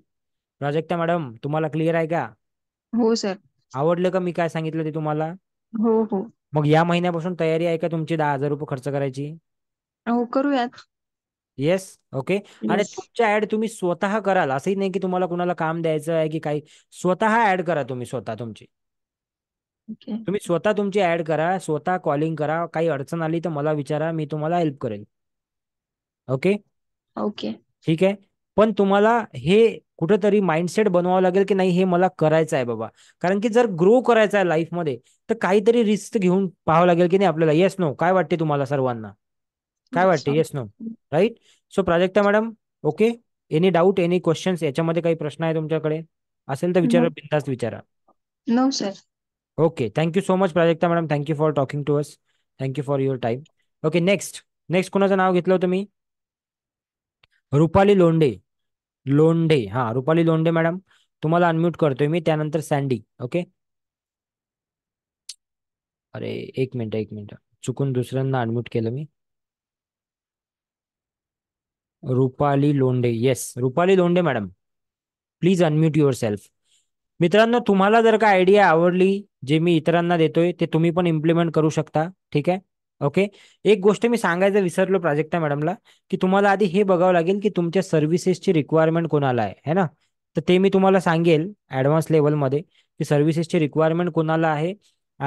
Prajakta madam तुम्हाला क्लिअर आहे का हो सर आवडलं का मी काय सांगितलं ते तुम्हाला हो हो मग या महिन्यापासून तयारी आहे का तुमची दहा हजार रुपये खर्च करायची हो करूयात येस ओके आणि तुमच्या ऍड तुम्ही स्वतः कराल असंही नाही की तुम्हाला कुणाला काम द्यायचं आहे की काही स्वतः ऍड करा तुम्ही स्वतः तुमची तुम्ही स्वतः तुमची ऍड करा स्वतः कॉलिंग करा काही अडचण आली तर मला विचारा मी तुम्हाला हेल्प करेल ओके ओके ठीक आहे पण तुम्हाला हे कुठेतरी माइंडसेट बनवावं लागेल की नाही हे मला करायचं आहे बाबा कारण की जर ग्रो करायचं आहे लाईफमध्ये तर काहीतरी रिस्क घेऊन पाहावं लागेल की नाही आपल्याला येस नो काय वाटते तुम्हाला सर्वांना काय वाटते yes no right so Prajakta madam okay any doubt any question याच्यामध्ये काही प्रश्न आहे तुमच्याकडे असेल तर विचारा बिंदास्त विचारा no sir okay thank you so much Prajakta madam thank you for talking to us thank you for your time okay next next कोणाचं नाव घेतलं होतं मी रुपाली लोंडे लोंढे हा रुपाली लोंडे मॅडम तुम्हाला अनम्यूट करतोय मी त्यानंतर सँडी ओके अरे एक मिनिट एक मिनिट चुकून दुसऱ्यांना अनम्यूट केलं मी Rupali Londhe yes Rupali Londhe madam please unmute yourself मित्रांनो तुम्हाला जर का आयडिया आवडली जे मी इतरांना देतोय ते तुम्ही पण इम्प्लिमेंट करू शकता ठीक आहे ओके एक गोष्ट मी सांगायचं विसरलो प्राजेक्टा मॅडमला की तुम्हाला आधी हे बघावं लागेल की तुमच्या सर्व्हिसेसची रिक्वायरमेंट कोणाला आहे है ना तर ते मी तुम्हाला सांगेल ॲडव्हान्स लेवलमध्ये की सर्व्हिसेसची रिक्वायरमेंट कोणाला आहे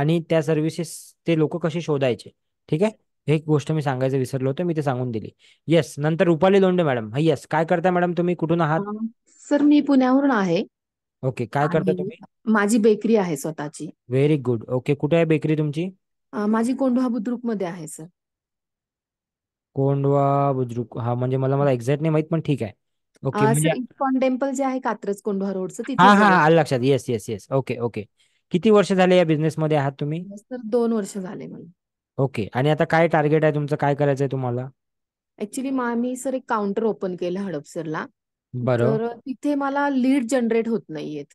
आणि त्या सर्व्हिसेस ते लोक कसे शोधायचे ठीक आहे एक गोष्ट मी सांगायचं विसरलो होतो मी ते सांगून दिली येस नंतर रुपाली लोंडे मॅडम येस काय करता मॅडम तुम्ही कुठून आहात सर मी पुण्यावरून आहे ओके काय करता तुम्ही माझी बेकरी आहे स्वतःची व्हेरी गुड ओके कुठे आहे बेकरी तुमची माझी कोंडवा बुद्रुक मध्ये आहे सर कोंडवा बुद्रुक हा म्हणजे मला मला एक्झॅक्ट नाही माहित पण ठीक आहे ओके म्हणजे इस्कॉन टेम्पल जे आहे कात्रज कोंडवा रोड हा लक्षात yes yes yes okay okay किती वर्ष झाले या बिझनेस मध्ये आहात तुम्ही सर दोन वर्ष झाले मला ओके आणि आता काय टार्गेट आहे तुमचं काय करायचंय तुम्हाला ऍक्च्युली मग सर एक काउंटर ओपन केलं हडपसरला बरं तिथे मला लीड जनरेट होत नाहीयेत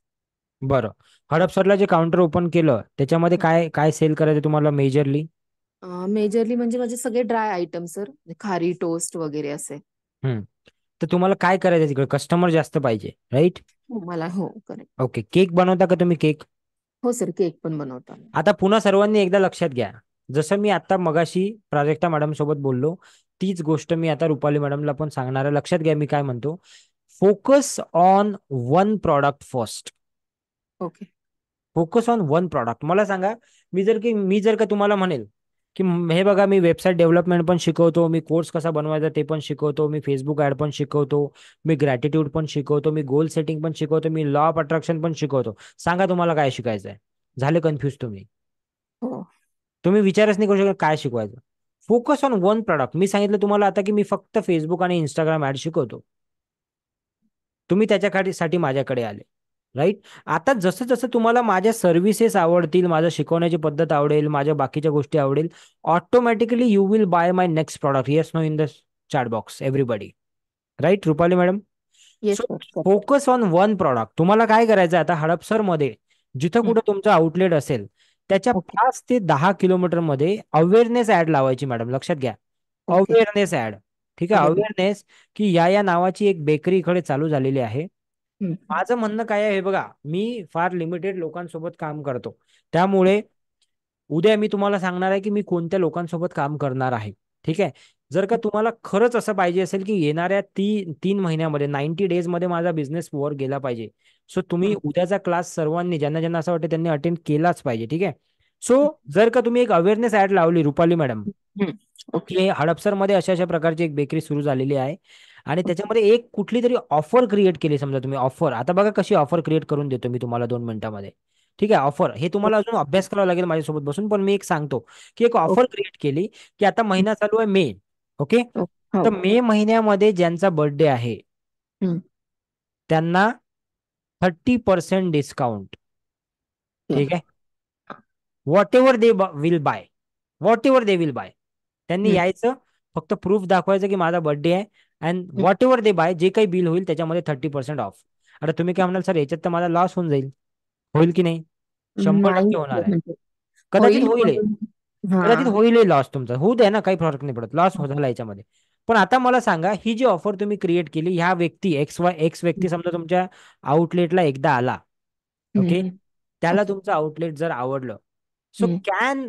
बरं हडपसरला जे काउंटर ओपन केलं त्याच्यामध्ये काय काय सेल करायचं तुम्हाला मेजरली मेजरली म्हणजे माझे सगळे ड्राय आयटम सर खारी टोस्ट वगैरे असे तर तुम्हाला काय करायचं तिकडे कस्टमर जास्त पाहिजे राईट हो, मला हो करेक्ट ओके केक बनवता का तुम्ही केक हो सर केक पण बनवता आता पुन्हा सर्वांनी एकदा लक्षात घ्या जसं मी आता मगाशी प्राजक्ता मॅडम सोबत बोललो तीच गोष्ट मी आता रुपाली मॅडमला पण सांगणार आहे लक्षात घ्या मी काय म्हणतो focus on one product first okay focus on one product मला सांगा मी जर की मी जर का तुम्हाला म्हणेल की हे बघा मी वेबसाईट डेव्हलपमेंट पण शिकवतो मी कोर्स कसा बनवायचा ते पण शिकवतो मी फेसबुक ऍड पण शिकवतो मी ग्रॅटिट्यूड पण शिकवतो मी गोल सेटिंग पण शिकवतो मी लॉ ऑफ अट्रॅक्शन पण शिकवतो सांगा तुम्हाला काय शिकायचं आहे झाले कन्फ्युज तुम्ही हो. तुम्ही विचारच नाही करू शकत काय शिकवायचं फोकस ऑन वन प्रॉडक्ट मी सांगितलं तुम्हाला आता की मी फक्त फेसबुक आणि इंस्टाग्राम ऍड शिकवतो तुम्ही त्याच्यासाठी माझ्याकडे आले राईट आता जसं जसं तुम्हाला माझ्या सर्व्हिसेस आवडतील माझ्या शिकवण्याची पद्धत आवडेल माझ्या बाकीच्या गोष्टी आवडेल automatically you will buy my next product yes no in the chart box everybody right Rupali madam focus on one product तुम्हाला काय करायचं आता हडपसर मध्ये जिथं कुठं तुमचं आउटलेट असेल त्याच्या पाच ते दहा किलोमीटर मध्ये अवेअरनेस ऍड लावायची मॅडम लक्षात घ्या अवेअरनेस ऍड ठीक आहे अवेअरनेस की या या नावाची एक बेकरी इकडे चालू झालेली आहे माझं म्हणणं काय आहे बघा मी फार लिमिटेड लोकांसोबत काम करतो त्यामुळे उद्या मी तुम्हाला सांगणार आहे की मी कोणत्या लोकांसोबत काम करणार आहे ठीक आहे जर का तुम्हाला खरंच असं पाहिजे असेल की येणाऱ्या ती तीन महिन्यामध्ये नाईन्टी डेज मध्ये माझा बिझनेस वर गेला पाहिजे सो तुम्ही उद्याचा क्लास सर्वांनी ज्यांना ज्यांना असं वाटतं त्यांनी अटेंड केलाच पाहिजे ठीक आहे सो जर का तुम्ही एक अवेअरनेस ऍड लावली रुपाली मॅडम ओके हडपसर मध्ये अशा अशा प्रकारची एक बेकरी सुरू झालेली आहे आणि त्याच्यामध्ये एक कुठली तरी ऑफर क्रिएट केली समजा तुम्ही ऑफर आता बघा कशी ऑफर क्रिएट करून देतो मी तुम्हाला दोन मिनिटांमध्ये ठीक आहे ऑफर हे तुम्हाला अजून अभ्यास करावा लागेल माझ्यासोबत बसून पण मी एक सांगतो की एक ऑफर क्रिएट केली की आता महिना चालू आहे मे ओके हो, हो. तर मे महिन्यामध्ये ज्यांचा बर्थडे आहे त्यांना थर्टी पर्सेंट डिस्काउंट ठीक आहे whatever they will buy whatever they will buy त्यांनी यायचं फक्त प्रूफ दाखवायचं की माझा बर्थडे आहे and whatever they buy जे काही बिल होईल त्याच्यामध्ये थर्टी पर्सेंट ऑफ आता तुम्ही काय म्हणाल सर याच्यात तर माझा लॉस होऊन जाईल होईल की नाही शंभर टक्के होणार आहे म्हणजे. कदाचित होईल कदाचित होईल लॉस तुमचा होऊ द्या ना काही फरक नाही पडत लॉस हो झाला याच्यामध्ये पण आता मला सांगा ही जी ऑफर तुम्ही क्रिएट केली ह्या व्यक्ती एक्स वाय एक्स व्यक्ती समजा तुमच्या आउटलेटला एकदा आला ओके त्याला तुमचं आउटलेट जर आवडलं सो कॅन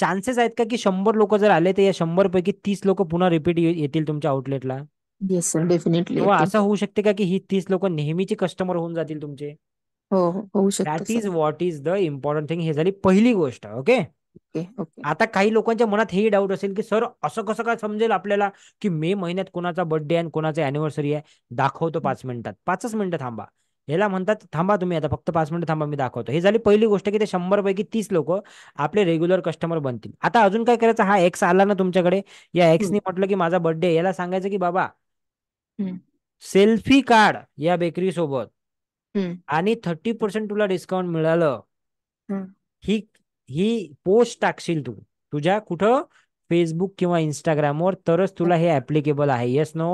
चान्सेस आहेत का की शंभर लोक जर आले तर या शंभर पैकी तीस लोक पुन्हा रिपीट येतील तुमच्या आउटलेटला येस सर डेफिनेटली किंवा असं होऊ शकते का की ही तीस लोक नेहमीचे कस्टमर होऊन जातील तुमचे हो, हो होऊ शकतो that is what is the important thing हे झाली पहिली गोष्ट ओके आता काही लोकांच्या मनात हेही डाऊट असेल की सर असं कसं काय समजेल आपल्याला की मे महिन्यात कोणाचा बर्थडे आहे कोणाचा अॅनिव्हर्सरी आहे दाखवतो पाच मिनिटात पाचच मिनिटं थांबा याला म्हणतात थांबा तुम्ही आता फक्त पाच मिनिटं थांबा मी दाखवतो हे झाली पहिली गोष्ट की ते शंभर पैकी तीस लोक आपले रेग्युलर कस्टमर बनतील आता अजून काय करायचं हा एक्स आला ना तुमच्याकडे या एक्सनी म्हटलं की माझा बर्थडे याला सांगायचं की बाबा सेल्फी काढ या बेकरी सोबत आणि थर्टी पर्सेंट तुला डिस्काउंट मिळालं ही ही पोस्ट टाकशील तू तुझ्या कुठं फेसबुक किंवा इंस्टाग्रामवर तरच तुला हे ऍप्लिकेबल आहे येस नो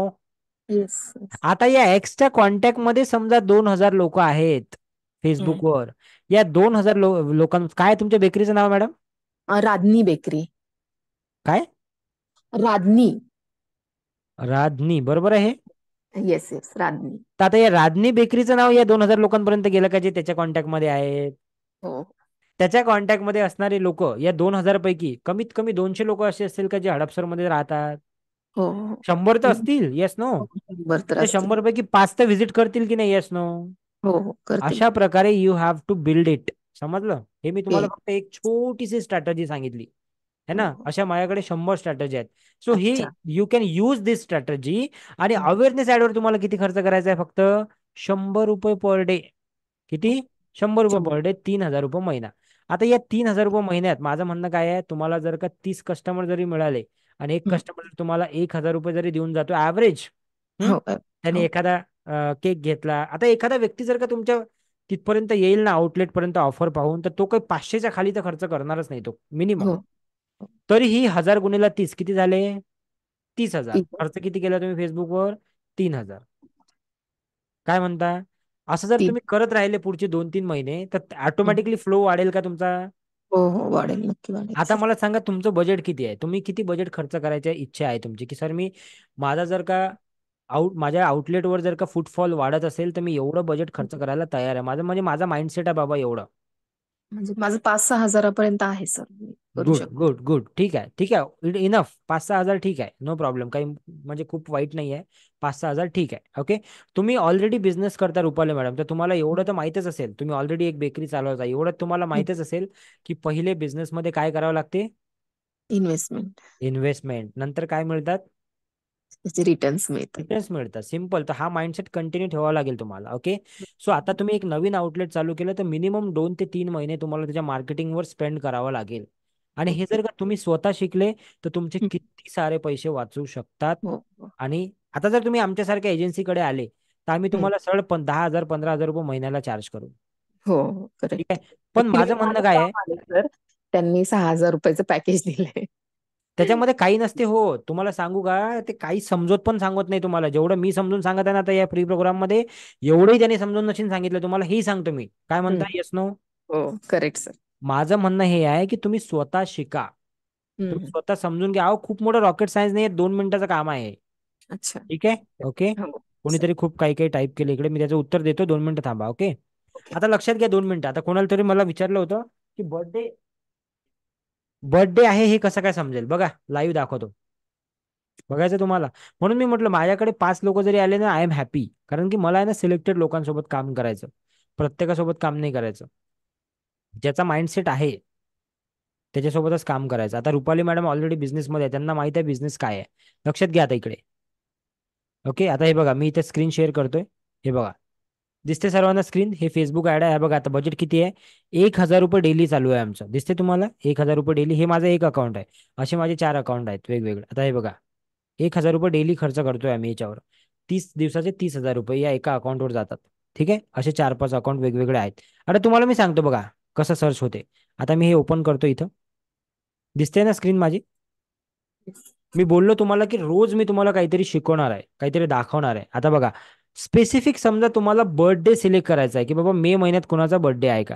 आता या एक्सच्या कॉन्टॅक्ट मध्ये समजा दोन हजार लोक आहेत फेसबुकवर या दोन हजार काय तुमच्या बेकरीचं नाव मॅडम राधनी बेकरी काय राधनी राधनी बरोबर आहे येस येस राधनी आता या राधनी बेकरीचं नाव या दोन हजार लोकांपर्यंत गेलं का जे त्याच्या कॉन्टॅक्ट मध्ये आहेत हो. त्याच्या कॉन्टॅक्टमध्ये असणारे लोक या दोन हजार पैकी कमीत कमी दोनशे लोक असे असतील का जे हडपसर मध्ये राहतात हो, हो. शंभर तर असतील येस नो हो, शंभर पैकी पाच तर व्हिजिट करतील की नाही येस नो अशा प्रकारे you have to build it समजलं हे मी तुम्हाला फक्त एक छोटीशी स्ट्रॅटजी सांगितली है ना अशा माझ्याकडे शंभर स्ट्रॅटजी आहेत सो ही you can use this strategy आणि अवेअरनेस ऍडवर तुम्हाला किती खर्च करायचा आहे फक्त शंभर रुपये पर डे किती शंभर रुपये पर डे तीन हजार रुपये महिना आता या तीन हजार रुपये महिन्यात माझं म्हणणं काय आहे तुम्हाला जर का तीस कस्टमर जरी मिळाले आणि एक कस्टमर तुम्हाला एक हजार रुपये जरी देऊन जातो ऍव्हरेज हो, त्यांनी हो. एखादा केक घेतला आता एखादा व्यक्ती जर का तुमच्या तिथपर्यंत येईल ना आउटलेट पर्यंत ऑफर पाहून तर तो काही पाचशेच्या खाली तर खर्च करणारच नाही तो मिनिमम हो. तरीही हजार गुन्हेला तीस किती झाले तीस हजार खर्च किती केला तुम्ही फेसबुकवर तीन हजार काय म्हणता असं जर तुम्ही करत राहिले पुढचे दोन तीन महिने तर ऑटोमॅटिकली फ्लो वाढेल का तुमचा हो हो वाढेल नक्की वाढेल आता मला सांगा तुमचं बजेट किती आहे तुम्ही किती बजेट खर्च करायची इच्छा आहे तुमची की सर मी माझा जर का आउट माझ्या आउटलेटवर जर का फुटफॉल वाढत असेल तर मी एवढं बजेट खर्च करायला तयार आहे माझं म्हणजे माझा माइंडसेट आहे बाबा एवढं म्हणजे माझं पाच सहा हजारापर्यंत आहे सर गुड गुड गुड ठीक आहे ठीक आहे इनफ पाच सहा हजार ठीक आहे नो प्रॉब्लेम काही म्हणजे खूप वाईट नाही आहे पाच सहा हजार ठीक आहे ओके तुम्ही ऑलरेडी बिझनेस करता रुपाले मॅडम तर तुम्हाला एवढं तर माहितच असेल तुम्ही ऑलरेडी एक बेकरी चालवता एवढं तुम्हाला माहितच असेल की पहिले बिझनेसमध्ये काय करावं लागते इन्व्हेस्टमेंट इन्व्हेस्टमेंट नंतर काय मिळतात त्याचे रिटर्न्स मिळतात रिटर्न्स मिळतात सिम्पल तर हा माइंडसेट कंटिन्यू ठेवावा लागेल तुम्हाला ओके सो आता तुम्ही एक नवीन आउटलेट चालू केलं तर मिनिमम दोन ते तीन महिने तुम्हाला त्याच्या मार्केटिंगवर स्पेंड करावा लागेल आणि हे जर का तुम्ही स्वतः शिकले तर तुमचे किती सारे पैसे वाचू शकतात हो, हो. आणि आता जर तुम्ही आमच्यासारख्या एजन्सीकडे आले तर आम्ही तुम्हाला सरळ दहा हजार पंधरा हजार रुपये महिन्याला चार्ज करू हो, हो. ठीक आहे पण माझं म्हणणं काय आहे त्यांनी सहा हजार रुपयाचं पॅकेज दिलंय त्याच्यामध्ये काही नसते हो तुम्हाला सांगू का ते काही समजत पण सांगत नाही तुम्हाला जेवढं मी समजून सांगत आहे ना आता या फ्री प्रोग्राम मध्ये एवढंही त्याने समजून नशीन सांगितलं तुम्हाला हे सांगतो मी काय म्हणता येस नो करेक्ट हो, सर माझं म्हणणं हे आहे की तुम्ही स्वतः शिका तुम्ही स्वतः समजून घ्या अहो खूप मोठं रॉकेट सायन्स नाही दोन मिनिटाचं काम आहे अच्छा ठीक आहे ओके हो, कोणीतरी खूप काही काही टाईप केले इकडे मी त्याचं उत्तर देतो दोन मिनिटं थांबा ओके आता लक्षात घ्या दोन मिनिटं आता कोणाला तरी मला विचारलं होतं की बर्थडे बर्थडे आहे हे कसं काय समजेल बघा लाईव्ह दाखवतो बघायचं तुम्हाला म्हणून मी म्हटलं माझ्याकडे पाच लोक जरी आले ना आय एम हॅपी कारण की मला आहे ना सिलेक्टेड लोकांसोबत काम करायचं प्रत्येकासोबत काम नाही करायचं ज्याचा माइंडसेट आहे त्याच्यासोबतच काम करायचं आता रुपाली मॅडम ऑलरेडी बिझनेसमध्ये आहे त्यांना माहिती आहे बिझनेस काय आहे लक्षात घ्या आता इकडे ओके आता हे बघा मी इथे स्क्रीन शेअर करतोय हे बघा दिसते सर्वांना स्क्रीन हे फेसबुक ऍड आहे बघा आता बजेट किती आहे एक हजार रुपये डेली चालू आहे आमचं दिसते तुम्हाला एक हजार रुपये डेली हे माझं एक अकाउंट आहे असे माझे चार अकाउंट आहेत वेगवेगळे आता हे बघा एक हजार रुपये डेली खर्च करतोय आम्ही याच्यावर तीस दिवसाचे तीस हजार रुपये या एका अकाउंटवर जातात ठीक आहे असे चार पाच अकाउंट वेगवेगळे आहेत आता तुम्हाला मी सांगतो बघा कसं सर्च होते आता मी हे ओपन करतो इथं दिसते ना स्क्रीन माझी मी बोललो तुम्हाला की रोज मी तुम्हाला काहीतरी शिकवणार आहे काहीतरी दाखवणार आहे आता बघा स्पेसिफिक समजा तुम्हाला बर्थडे सिलेक्ट करायचा आहे की बाबा मे महिन्यात कोणाचा बर्थडे आहे का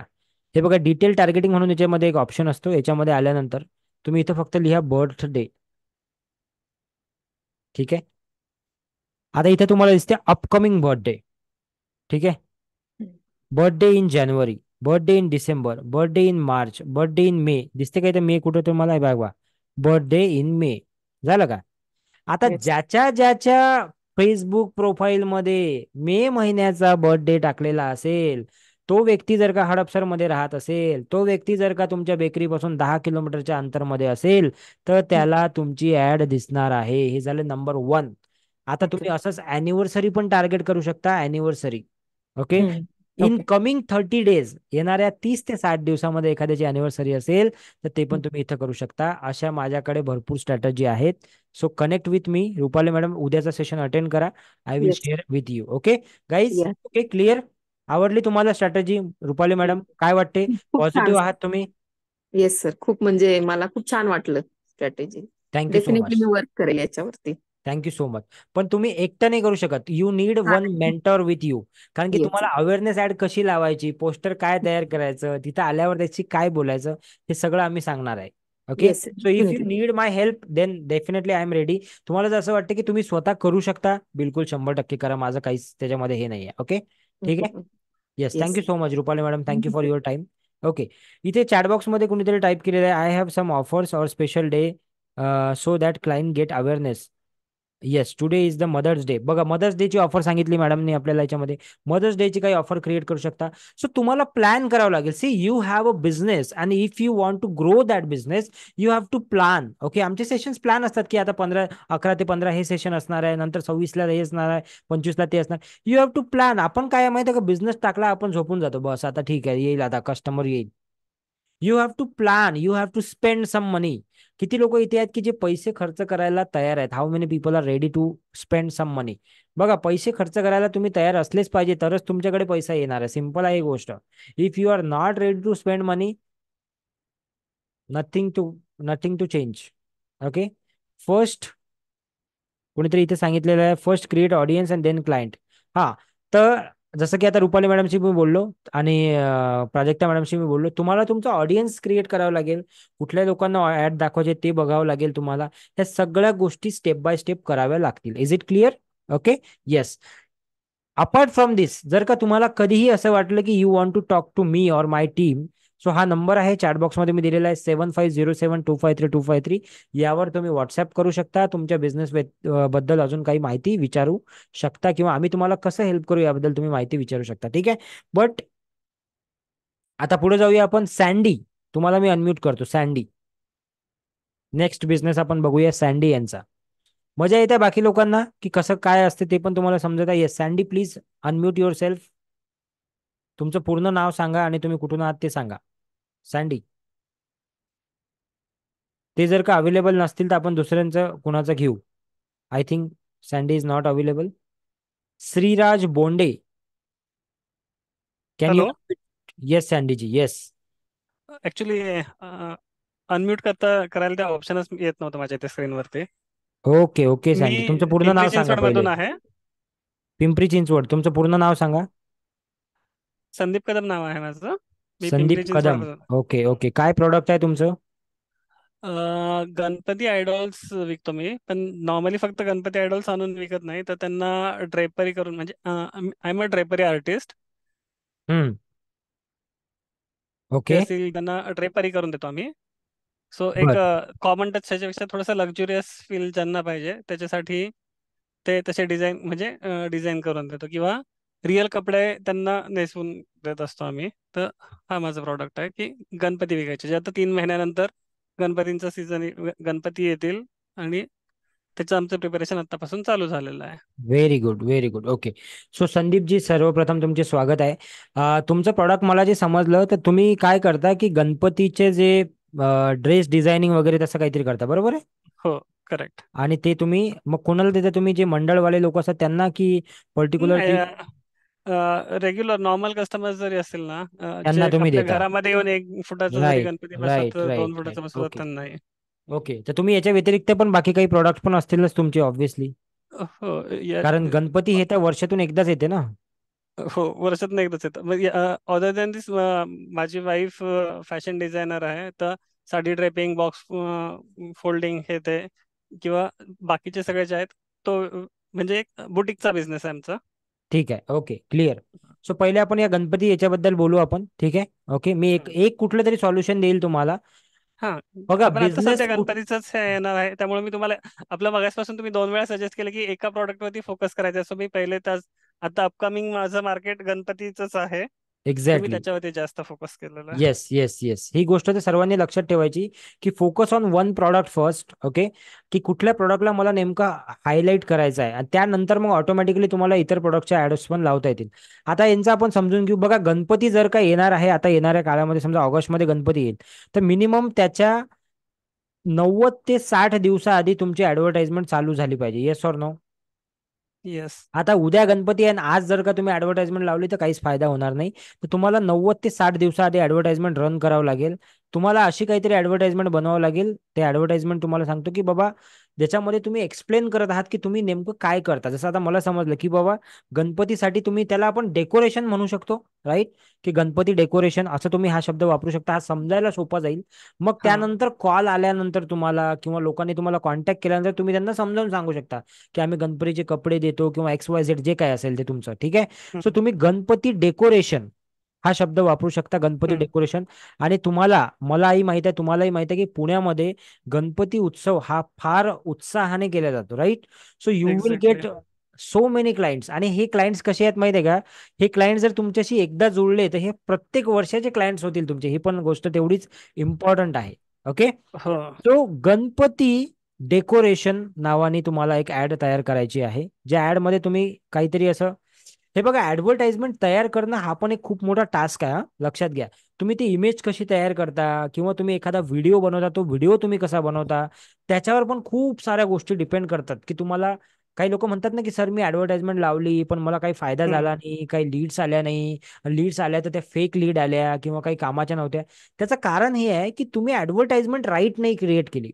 हे बघा डिटेल टार्गेटिंग म्हणून याच्यामध्ये एक ऑप्शन असतो याच्यामध्ये आल्यानंतर तुम्ही इथं फक्त लिहा बर्थडे ठीक आहे आता इथे तुम्हाला दिसते अपकमिंग बर्थडे ठीक आहे birthday in January birthday in December birthday in March birthday in May दिसते काय इथे मे कुठं तुम्हाला बघवा बर्थडे इन मे झालं का आता ज्याच्या ज्याच्या फेसबुक प्रोफाईलमध्ये मे महिन्याचा बर्थडे टाकलेला असेल तो व्यक्ती जर का मध्ये राहत असेल तो व्यक्ती जर का तुमच्या बेकरीपासून दहा किलोमीटरच्या अंतरमध्ये असेल तर त्याला तुमची ऍड दिसणार आहे हे झालं नंबर वन आता तुम्ही असंच अॅनिव्हर्सरी पण टार्गेट करू शकता anniversary okay in coming thirty days येणाऱ्या तीस ते साठ दिवसामध्ये एखाद्याची अॅनिव्हर्सरी असेल तर ते पण तुम्ही इथं करू शकता अशा माझ्याकडे भरपूर स्ट्रॅटजी आहेत so connect with me Rupali madam उद्याचा सेशन अटेंड करा I will share with you okay guys okay clear आवडली तुम्हाला स्ट्रॅटेजी रुपाली मॅडम काय वाटते पॉझिटिव्ह आहात तुम्ही येस सर खूप म्हणजे मला खूप छान वाटलं स्ट्रॅटेजी थँक्यू सो मच मी वर्क करेल याच्यावरती थँक्यू सो मच पण तुम्ही एकटा नाही करू शकत you need one mentor with you कारण की तुम्हाला अवेअरनेस ऍड कशी लावायची पोस्टर काय तयार करायचं तिथं आल्यावर त्याची काय बोलायचं हे सगळं आम्ही सांगणार आहे okay so if you need my help then definitely I am ready तुम्हाला जर असं वाटतं की तुम्ही स्वतः करू शकता बिलकुल शंभर टक्के करा माझं काहीच त्याच्यामध्ये हे नाही आहे ओके ठीक आहे yes thank you so much Rupali madam thank you for your time okay इथे मध्ये कुणीतरी टाईप केलेलं आहे I have some offers or special day so that client get awareness yes today is the mother's day बघा मदर्स डेची ऑफर सांगितली मॅडमने आपल्याला याच्यामध्ये मदर्स डेची काही ऑफर क्रिएट करू शकता सो तुम्हाला प्लॅन करावं लागेल see you have a business and if you want to grow that business you have to plan okay आमचे सेशन्स प्लॅन असतात की आता पंधरा अकरा ते पंधरा हे सेशन असणार आहे नंतर सव्वीसला हे असणार आहे पंचवीसला ते असणार यू हॅव टू प्लॅन आपण काय माहिती का बिझनेस टाकला आपण झोपून जातो बस आता ठीक आहे येईल आता कस्टमर येईल you have to plan you have to spend some money किती लोक इथे आहेत की जे पैसे खर्च करायला तयार आहेत how many people are ready to spend some money बघा पैसे खर्च करायला तुम्ही तयार असलेच पाहिजे तरच तुमच्याकडे पैसा येणार आहे सिम्पल आहे ही गोष्ट if you are not ready to spend money nothing to nothing to change okay first कोणीतरी इथे सांगितलेलं आहे first create audience and then client हा तर जसं की आता रुपाली मॅडमशी मी बोललो आणि प्राजक्ता मॅडमशी मी बोललो तुम्हाला तुमचा ऑडियन्स क्रिएट करावं लागेल कुठल्या लोकांना ऍड दाखवायचे ते बघावं लागेल तुम्हाला ह्या सगळ्या गोष्टी स्टेप बाय स्टेप कराव्या लागतील is it clear okay yes apart from this जर का तुम्हाला कधीही असं वाटलं की you want to talk to me or my team so हा नंबर आहे मध्ये मी दिलेला आहे seven five zero seven two five three two five three यावर तुम्ही व्हॉट्सअप करू शकता तुमच्या बिझनेस बद्दल अजून काही माहिती विचारू शकता किंवा आम्ही तुम्हाला कसं हेल्प करू याबद्दल तुम्ही माहिती विचारू शकता ठीक आहे बट आता पुढे जाऊया आपण सँडी तुम्हाला मी अनम्यूट करतो सँडी नेक्स्ट बिझनेस आपण बघूया सँडी यांचा मजा आहे बाकी लोकांना की कसं काय असते ते पण तुम्हाला समजत आहे Sandy please unmute yourself तुमचं पूर्ण नाव सांगा आणि तुम्ही कुठून आहात ते सांगा सँडी ते जर का अवेलेबल नसतील तर आपण दुसऱ्यांचं कुणाचं घेऊ I think Sandy is not available Shriraj Bonde can you yes सँडीजी येस ऍक्च्युली अनम्यूट करता करायला त्या ऑप्शनच येत नव्हतं माझ्या त्या स्क्रीनवरती ओके ओके सँडी तुमचं पूर्ण नाव सांगा आहे पिंपरी चिंचवड तुमचं पूर्ण नाव सांगा संदीप कदम नाव आहे माझं संदीप कदम ओके ओके काय प्रोडक्ट आहे तुमचं गणपती आयडॉल्स विकतो मी पण नॉर्मली फक्त गणपती आयडॉल्स आणून विकत नाही तर त्यांना ड्रेपरी करून म्हणजे I am a drapery artist okay त्यांना ड्रेपरी करून देतो आम्ही सो एक कॉमन टच त्याच्यापेक्षा थोडंसं लक्झुरियस फील ज्यांना पाहिजे त्याच्यासाठी ते तसे डिझाईन म्हणजे डिझाईन करून देतो किंवा रिअल कपडे त्यांना नेसून देत असतो आम्ही तर हा माझा प्रॉडक्ट आहे की गणपती विकायचे जे आता तीन महिन्यानंतर गणपतींचा सीझन गणपती येतील आणि त्याचं आमचं प्रिपरेशन आतापासून चालू झालेलं आहे very good very good okay so Sandeep ji सर्वप्रथम तुमचे स्वागत आहे तुमचं प्रॉडक्ट मला जे समजलं तर तुम्ही काय करता की गणपतीचे जे ड्रेस डिझायनिंग वगैरे तसं काहीतरी करता बरोबर आहे हो करेक्ट आणि ते तुम्ही मग कोणाला देता तुम्ही जे मंडळवाले लोक असतात त्यांना की पर्टिक्युलर रेग्युलर नॉर्मल कस्टमर जरी असतील ना त्यांना तुम्ही घरामध्ये येऊन एक फुटाचं गणपती दोन राईट त्यांना नाही ओके तर तुम्ही याच्या व्यतिरिक्त पण बाकी काही प्रॉडक्ट पण असतीलच तुमचे ऑब्व्हियसली हो कारण गणपती हे तर वर्षातून एकदाच येते ना हो वर्षातून एकदाच येतं म्हणजे अदर दॅन दिस माझी वाईफ फॅशन डिझायनर आहे तर साडी ड्रेपिंग बॉक्स फोल्डिंग हे ते किंवा बाकीचे सगळे जे आहेत तो म्हणजे एक बुटीकचा बिझनेस आहे आमचा ठीक आहे ओके क्लिअर सो पहिले आपण या गणपती याच्याबद्दल बोलू आपण ठीक आहे ओके मी एक एक कुठलं तरी सॉल्युशन देईल तुम्हाला हा बघा गणपतीचंच गणपतीच येणार आहे त्यामुळे मी तुम्हाला आपल्या मगासपासून तुम्ही दोन वेळा सजेस्ट केलं की एका प्रॉडक्ट वरती फोकस करायचं सो मी पहिले तास आता अपकमिंग माझं मार्केट गणपतीच आहे एक्झॅक्टली त्याच्यावरती जास्त फोकस केलेला येस येस येस ही गोष्ट तर सर्वांनी लक्षात ठेवायची की focus on one product first okay की कुठल्या प्रॉडक्टला मला नेमका हायलाईट करायचं आहे आणि त्यानंतर मग ऑटोमॅटिकली तुम्हाला इतर प्रॉडक्टच्या ऍड्स पण लावता येतील आता यांचं आपण समजून घेऊ बघा गणपती जर का येणार आहे आता येणाऱ्या काळामध्ये समजा ऑगस्टमध्ये गणपती येईल तर मिनिमम त्याच्या नव्वद ते साठ दिवसाआधी तुमची ऍडव्हर्टाइजमेंट चालू झाली पाहिजे येस ऑर नो येस आता उद्या गणपती आणि आज जर का तुम्ही ऍडव्हर्टाइजमेंट लावली तर काहीच फायदा होणार नाही तर तुम्हाला नव्वद ते साठ दिवसाआधी ऍडव्हर्टाइजमेंट रन करावं लागेल तुम्हाला अशी काहीतरी ऍडव्हर्टाइजमेंट बनवावं लागेल ते ऍडव्हर्टाइजमेंट तुम्हाला सांगतो की बाबा ज्याच्यामध्ये तुम्ही एक्सप्लेन करत आहात की तुम्ही नेमकं काय करता जसं आता मला समजलं की बाबा गणपतीसाठी तुम्ही त्याला आपण डेकोरेशन म्हणू शकतो राईट की गणपती डेकोरेशन असं तुम्ही हा शब्द वापरू शकता हा समजायला सोपा जाईल मग त्यानंतर कॉल आल्यानंतर तुम्हाला किंवा लोकांनी तुम्हाला कॉन्टॅक्ट केल्यानंतर तुम्ही त्यांना समजावून सांगू शकता की आम्ही गणपतीचे कपडे देतो किंवा एक्स वाय झेड जे काय असेल ते तुमचं ठीक आहे सो तुम्ही गणपती डेकोरेशन हा शब्द वापरू शकता गणपती डेकोरेशन आणि तुम्हाला मलाही माहित आहे तुम्हालाही माहित आहे की पुण्यामध्ये गणपती उत्सव हा फार उत्साहाने केला जातो right so you will get so many clients आणि हे क्लायंट्स कसे आहेत माहिती आहे का हे क्लायंट जर तुमच्याशी एकदा जुळले तर हे प्रत्येक वर्षाचे क्लायंट्स होतील तुमचे ही पण गोष्ट तेवढीच इम्पॉर्टंट आहे ओके सो हो. गणपती डेकोरेशन नावाने तुम्हाला एक ऍड तयार करायची आहे ज्या ऍड मध्ये तुम्ही काहीतरी असं हे बघा ऍडव्हर्टाइजमेंट तयार करणं हा पण एक खूप मोठा टास्क आहे लक्षात घ्या तुम्ही ती इमेज कशी तयार करता किंवा तुम्ही एखादा व्हिडिओ बनवता तो व्हिडिओ तुम्ही कसा बनवता त्याच्यावर पण खूप साऱ्या गोष्टी डिपेंड करतात की तुम्हाला काही लोक म्हणतात ना की सर मी ऍडव्हर्टाइजमेंट लावली पण मला काही फायदा झाला नाही काही लीड्स आल्या नाही लीड्स आल्या तर त्या फेक लीड आल्या किंवा काही कामाच्या नव्हत्या त्याचं कारण हे आहे की तुम्ही ऍडव्हर्टाइजमेंट राईट नाही क्रिएट केली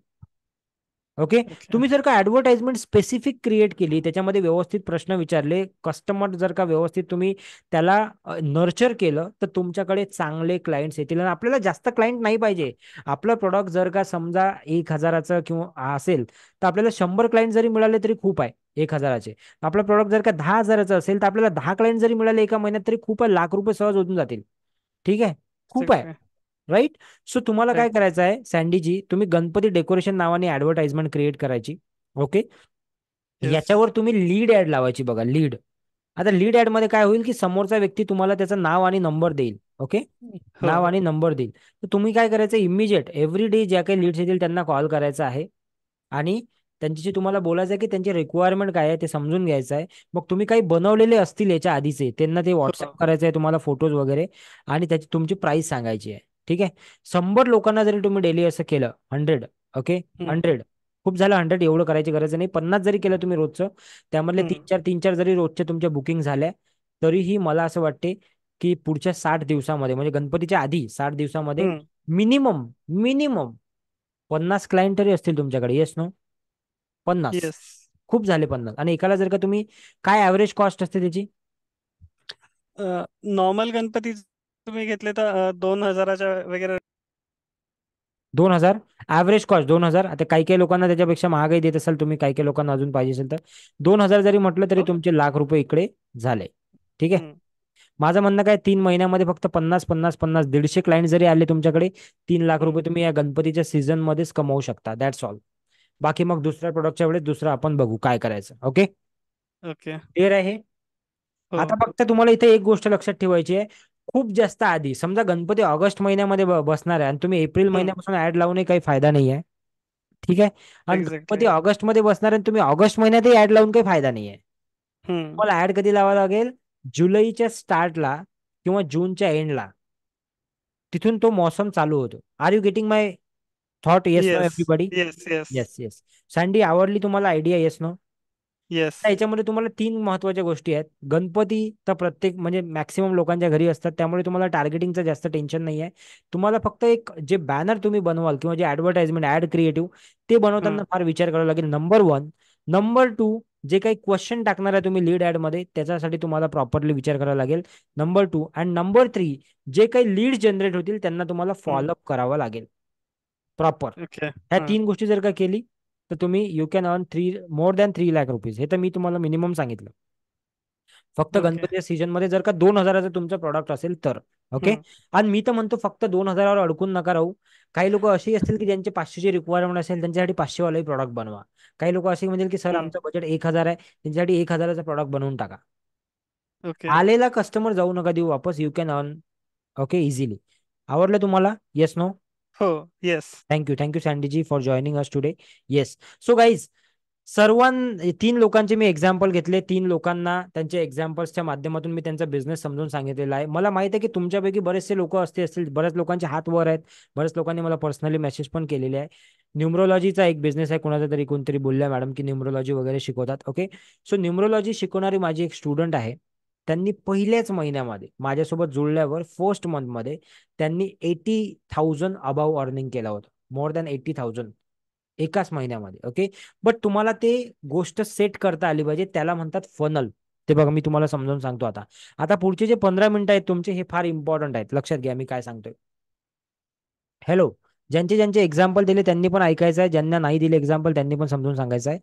ओके तुम्ही जर का ऍडव्हर्टाइजमेंट स्पेसिफिक क्रिएट केली त्याच्यामध्ये व्यवस्थित प्रश्न विचारले कस्टमर जर का व्यवस्थित तुम्ही त्याला नर्चर केलं तर तुमच्याकडे चांगले क्लायंट्स येतील आणि आपल्याला जास्त क्लायंट नाही पाहिजे आपलं प्रॉडक्ट जर का समजा एक हजाराचं किंवा असेल तर आपल्याला शंभर क्लायंट जरी मिळाले तरी खूप आहे एक हजाराचे आपलं प्रॉडक्ट जर का दहा हजाराचं असेल तर आपल्याला दहा क्लायंट जरी मिळाले एका महिन्यात तरी खूप लाख रुपये सहज होऊन जातील ठीक आहे खूप आहे राईट सो तुम्हाला काय करायचं आहे सँडीजी तुम्ही गणपती डेकोरेशन नावाने ऍडव्हर्टाइजमेंट क्रिएट करायची ओके याच्यावर तुम्ही लीड ऍड लावायची बघा लीड आता लीड ऍड मध्ये काय होईल की समोरचा व्यक्ती तुम्हाला त्याचं नाव आणि नंबर देईल ओके हो. नाव आणि नंबर देईल तर तुम्ही काय करायचं इमिजिएट एव्हरी डे ज्या काही लीड्स येतील त्यांना कॉल करायचा आहे आणि त्यांच्याशी तुम्हाला बोलायचं आहे की त्यांची रिक्वायरमेंट काय आहे ते समजून घ्यायचं आहे मग तुम्ही काही बनवलेले असतील याच्या आधीचे त्यांना ते व्हॉट्सअप हो. करायचं आहे तुम्हाला फोटोज वगैरे आणि त्याची तुमची प्राइस सांगायची आहे ठीक आहे शंभर लोकांना जरी तुम्ही डेली असं केलं हंड्रेड ओके हंड्रेड खूप झालं हंड्रेड एवढं करायची गरज नाही पन्नास जरी केलं तुम्ही रोजचं त्यामधले तीन चार तीन चार जरी रोजच्या तुमच्या बुकिंग झाल्या तरीही मला असं वाटते की पुढच्या साठ दिवसामध्ये म्हणजे गणपतीच्या आधी साठ दिवसामध्ये मिनिमम मिनिमम पन्नास क्लायंट तरी असतील तुमच्याकडे येस नो पन्नास खूप झाले पन्नास आणि एकाला जर का तुम्ही काय ॲवरेज कॉस्ट असते त्याची नॉर्मल गणपती तुम्ही घेतले तर दोन हजाराच्या वगैरे दोन हजार ॲव्हरेज कॉस्ट दोन हजार आता काही काही लोकांना त्याच्यापेक्षा महागाई देत असाल तुम्ही काही काही लोकांना अजून पाहिजे असेल तर दोन हजार जरी म्हटलं तरी हो. तुमचे लाख रुपये इकडे झाले ठीक आहे माझं म्हणणं काय तीन महिन्यामध्ये फक्त पन्नास पन्नास पन्नास दीडशे क्लायंट जरी आले तुमच्याकडे तीन लाख रुपये तुम्ही या गणपतीच्या सीझन मध्येच कमवू शकता दॅट्स ऑल बाकी मग दुसऱ्या प्रोडक्टच्या वेळेस दुसरा आपण बघू काय करायचं ओके ओके क्लिअर आहे हो. आता फक्त तुम्हाला इथे एक गोष्ट लक्षात ठेवायची आहे खूप जास्त आधी समजा गणपती ऑगस्ट महिन्यामध्ये बसणार आहे आणि तुम्ही एप्रिल महिन्यापासून ऍड लावून काही फायदा नाही आहे ठीक आहे आणि गणपती ऑगस्ट मध्ये बसणार आहे तुम्ही ऑगस्ट महिन्यातही ऍड लावून काही फायदा नाही आहे तुम्हाला ऍड कधी लावावं लागेल जुलैच्या स्टार्टला किंवा जूनच्या एंडला तिथून तो मौसम चालू होतो are you getting my thought yes no everybody yes yes Sandy आवडली तुम्हाला आयडिया येस नो येस याच्यामध्ये तुम्हाला तीन महत्वाच्या गोष्टी आहेत गणपती तर प्रत्येक म्हणजे मॅक्सिमम लोकांच्या घरी असतात त्यामुळे तुम्हाला टार्गेटिंगचं जास्त टेन्शन नाही आहे तुम्हाला फक्त एक जे बॅनर तुम्ही बनवाल किंवा जे ऍडव्हर्टाइजमेंट ऍड क्रिएटिव्ह ते बनवताना फार विचार करावा लागेल नंबर वन नंबर टू जे काही क्वेश्चन टाकणार आहे तुम्ही लीड ऍड मध्ये त्याच्यासाठी तुम्हाला प्रॉपरली विचार करावा लागेल number two and number three जे काही लीड जनरेट होतील त्यांना तुम्हाला फॉलोअप करावा लागेल प्रॉपर ह्या तीन गोष्टी जर का केली तर तुम्ही you can earn three more than three lakh rupees हे तर मी तुम्हाला मिनिमम सांगितलं फक्त गणपतीच्या गणपती सीजन मध्ये जर का दोन हजाराचं तुमचं प्रॉडक्ट असेल तर ओके आणि मी तर म्हणतो फक्त दोन हजारावर अडकून नका राहू काही लोक असे असतील की ज्यांचे पाचशेची रिक्वायरमेंट असेल त्यांच्यासाठी पाचशे वालाही प्रॉडक्ट बनवा काही लोक असे म्हणतील की सर आमचं बजेट एक हजार आहे त्यांच्यासाठी एक हजाराचा प्रॉडक्ट बनवून टाका okay. आलेला कस्टमर जाऊ नका देऊ वापस you can earn okay easily आवडलं तुम्हाला येस नो हो येस थँक्यू थँक्यू सँडीजी for joining us today yes so guys सर्वां तीन लोकांचे मी एक्झाम्पल घेतले तीन लोकांना त्यांच्या एक्झाम्पल्सच्या माध्यमातून मी त्यांचा बिझनेस समजून सांगितलेला आहे मला माहिती आहे की तुमच्यापैकी बरेचसे लोक असते असतील बऱ्याच लोकांचे हात वर आहेत बऱ्याच लोकांनी मला पर्सनली मेसेज पण केलेले आहे न्युमरोलॉजीचा एक बिझनेस आहे कोणाचा तरी कोणतरी बोलल्या मॅडम की न्युमरोलॉजी वगैरे शिकवतात ओके सो न्युमरोलॉजी शिकवणारी माझी एक स्टुडंट आहे त्यांनी पहिल्याच महिन्यामध्ये माझ्यासोबत जुळल्यावर फर्स्ट मंथमध्ये त्यांनी एटी थाउजंड अबाव अर्निंग केला होता मोर दॅन एटी थाउजंड एकाच महिन्यामध्ये ओके बट तुम्हाला ते गोष्ट सेट करता आली पाहिजे त्याला म्हणतात फनल ते बघा मी तुम्हाला समजावून सांगतो आता आता पुढचे जे पंधरा मिनिटं आहेत तुमचे हे फार इम्पॉर्टंट आहेत लक्षात घ्या मी काय सांगतोय हॅलो ज्यांचे ज्यांचे एक्झाम्पल दिले त्यांनी पण ऐकायचं आहे ज्यांना नाही दिले एक्झाम्पल त्यांनी पण समजून सांगायचं आहे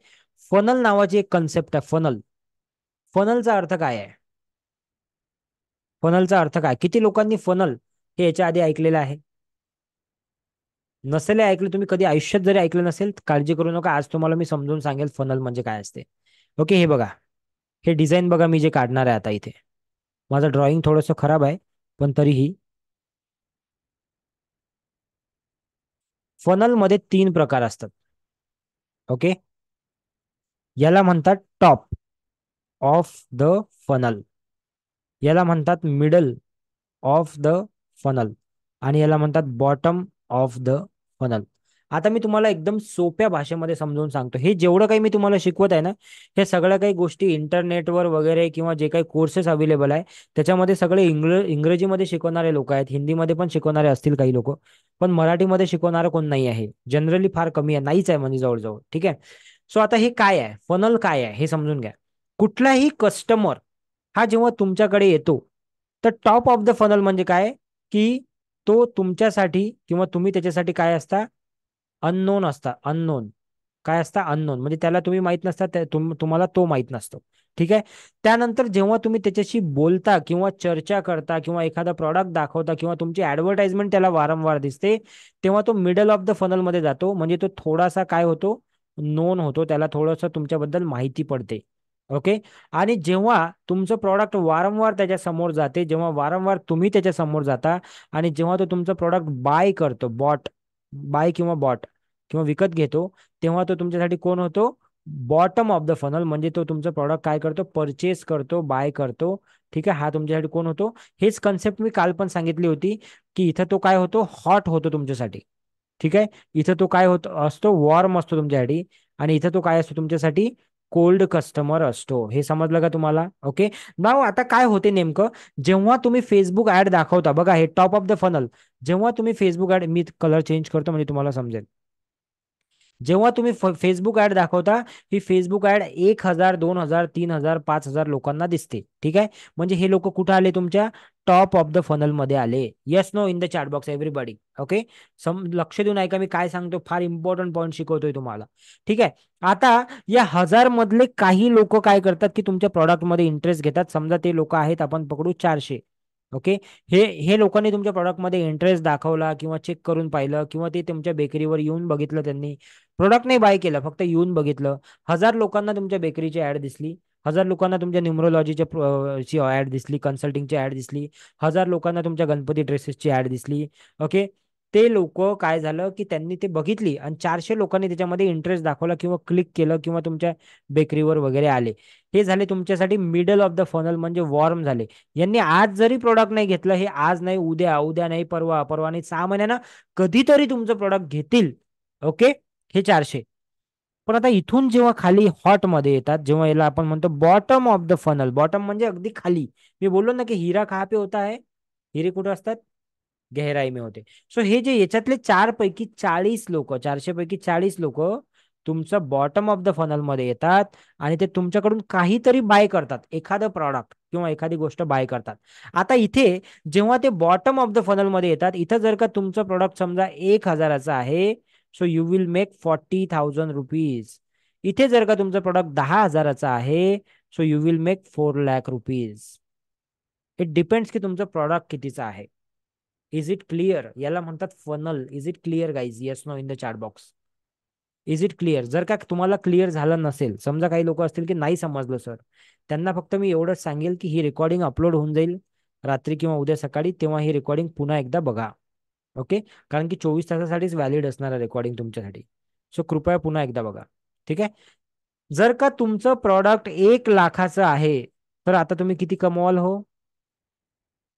फनल नावाची एक कन्सेप्ट आहे फनल फनलचा अर्थ काय आहे फनलचा अर्थ काय किती लोकांनी फनल हे याच्या आधी ऐकलेलं आहे नसेल ऐकलं तुम्ही कधी आयुष्यात जरी ऐकलं नसेल काळजी करू नका आज तुम्हाला मी समजून सांगेल फनल म्हणजे काय असते ओके हे बघा हे डिझाईन बघा मी जे काढणार आहे आता इथे माझं ड्रॉइंग थोडंसं खराब आहे पण तरीही फनल मध्ये तीन प्रकार असतात ओके याला म्हणतात टॉप ऑफ द फनल याला म्हणतात मिडल ऑफ द फनल आणि याला म्हणतात बॉटम ऑफ द फनल आता मी तुम्हाला एकदम सोप्या भाषेमध्ये समजून सांगतो हे जेवढं काही मी तुम्हाला शिकवत आहे ना हे सगळ्या काही गोष्टी इंटरनेटवर वगैरे किंवा जे काही कोर्सेस अवेलेबल आहे त्याच्यामध्ये सगळे इंग्र इंग्रजीमध्ये शिकवणारे लोक आहेत हिंदीमध्ये पण शिकवणारे असतील काही लोक पण मराठीमध्ये शिकवणारं कोण नाही आहे जनरली फार कमी आहे नाहीच आहे म्हणजे जवळजवळ ठीक आहे सो आता हे काय आहे फनल काय आहे हे समजून घ्या कुठलाही कस्टमर हा जेव्हा तुमच्याकडे येतो तर टॉप ऑफ द फनल म्हणजे काय की तो तुमच्यासाठी किंवा तुम्ही त्याच्यासाठी काय असता अननोन असता अननोन काय असता अननोन म्हणजे त्याला तुम्ही माहीत नसता तुम्हाला तो माहीत नसतो ठीक आहे त्यानंतर जेव्हा तुम्ही त्याच्याशी बोलता किंवा चर्चा करता किंवा एखादा प्रॉडक्ट दाखवता किंवा तुमची ऍडव्हर्टाइजमेंट त्याला वारंवार दिसते तेव्हा तो मिडल ऑफ द फनलमध्ये जातो म्हणजे तो थोडासा काय होतो नोन होतो त्याला थोडंसं तुमच्याबद्दल माहिती पडते ओके आणि जेव्हा तुमचं प्रॉडक्ट वारंवार त्याच्या समोर जाते जेव्हा वारंवार तुम्ही त्याच्या समोर जाता आणि जेव्हा तो तुमचं प्रॉडक्ट बाय करतो बॉट बाय किंवा बॉट किंवा विकत घेतो तेव्हा तो तुमच्यासाठी कोण होतो बॉटम ऑफ द फनल म्हणजे तो तुमचं प्रॉडक्ट काय करतो परचेस करतो बाय करतो ठीक आहे हा तुमच्यासाठी कोण होतो हेच कन्सेप्ट मी काल पण सांगितली होती की इथं तो काय होतो हॉट होतो तुमच्यासाठी ठीक आहे इथं तो काय होतो असतो वॉर्म असतो तुमच्यासाठी आणि इथं तो काय असतो तुमच्यासाठी कोल्ड कस्टमर असतो हे समजलं का तुम्हाला ओके नाव आता काय होते नेमकं जेव्हा तुम्ही फेसबुक ऍड दाखवता बघा हे टॉप ऑफ द फनल जेव्हा तुम्ही फेसबुक ऍड मी कलर चेंज करतो म्हणजे तुम्हाला समजेल जेव्हा तुम्ही फेसबुक ऍड दाखवता ही फेसबुक ऍड एक हजार दोन हजार तीन हजार पाच हजार लोकांना दिसते ठीक आहे म्हणजे हे लोक कुठे आले तुमच्या टॉप ऑफ द फनल मध्ये आले yes no in the chat box everybody okay सम लक्ष देऊन ऐका मी काय सांगतो फार इम्पॉर्टंट पॉईंट शिकवतोय तुम्हाला ठीक आहे आता या हजार मधले काही लोक काय करतात की तुमच्या प्रॉडक्ट मध्ये इंटरेस्ट घेतात समजा ते लोक आहेत आपण पकडू चारशे ओके हे हे लोकांनी तुमच्या प्रॉडक्टमध्ये इंटरेस्ट दाखवला किंवा चेक करून पाहिलं किंवा ते तुमच्या बेकरीवर येऊन बघितलं त्यांनी प्रोडक्ट नाही बाय केलं फक्त येऊन बघितलं हजार लोकांना तुमच्या बेकरीची ऍड दिसली हजार लोकांना तुमच्या न्युमरोलॉजीच्या ऍड दिसली कन्सल्टिंगची ऍड दिसली हजार लोकांना तुमच्या गणपती ड्रेसेसची ऍड दिसली ओके ते लोक काय झालं की त्यांनी ते बघितली आणि चारशे लोकांनी त्याच्यामध्ये इंटरेस्ट दाखवला किंवा क्लिक केलं किंवा तुमच्या बेकरीवर वगैरे आले हे झाले तुमच्यासाठी मिडल ऑफ द फनल म्हणजे वॉर्म झाले यांनी आज जरी प्रोडक्ट नाही घेतलं हे आज नाही उद्या उद्या नाही परवा परवा नाही सहा महिन्यानं कधीतरी तुमचं प्रोडक्ट घेतील ओके हे चारशे पण आता इथून जेव्हा खाली हॉटमध्ये येतात जेव्हा याला आपण म्हणतो bottom of the funnel bottom म्हणजे अगदी खाली मी बोललो ना की हिरा खापे होता आहे हिरे कुठं असतात गहराई में होते सो हे जे याच्यातले चार पैकी चाळीस लोक चारशे पैकी चाळीस लोक तुमचं बॉटम ऑफ द फनल मध्ये येतात आणि ते तुमच्याकडून काहीतरी बाय करतात एखादं प्रॉडक्ट किंवा एखादी गोष्ट बाय करतात आता इथे जेव्हा ते बॉटम ऑफ द फनल मध्ये येतात इथं जर का तुमचं प्रॉडक्ट समजा एक हजाराचं आहे so you will make forty thousand rupees इथे जर का तुमचं प्रॉडक्ट दहा हजाराचं आहे so you will make four lakh rupees it depends की तुमचं प्रॉडक्ट कितीचं आहे इज इट क्लिअर याला म्हणतात funnel is it clear guys yes no in the chart box is it clear जर का तुम्हाला क्लिअर झालं नसेल समजा काही लोक असतील की नाही समजलं सर त्यांना फक्त मी एवढंच सांगेल की ही रेकॉर्डिंग अपलोड होऊन जाईल रात्री किंवा उद्या सकाळी तेव्हा ही रेकॉर्डिंग पुन्हा एकदा बघा ओके कारण की चोवीस तासासाठीच व्हॅलिड असणार रेकॉर्डिंग तुमच्यासाठी सो कृपया पुन्हा एकदा बघा ठीक आहे जर का तुमचं प्रॉडक्ट एक लाखाचं आहे तर आता तुम्ही किती कमवाल हो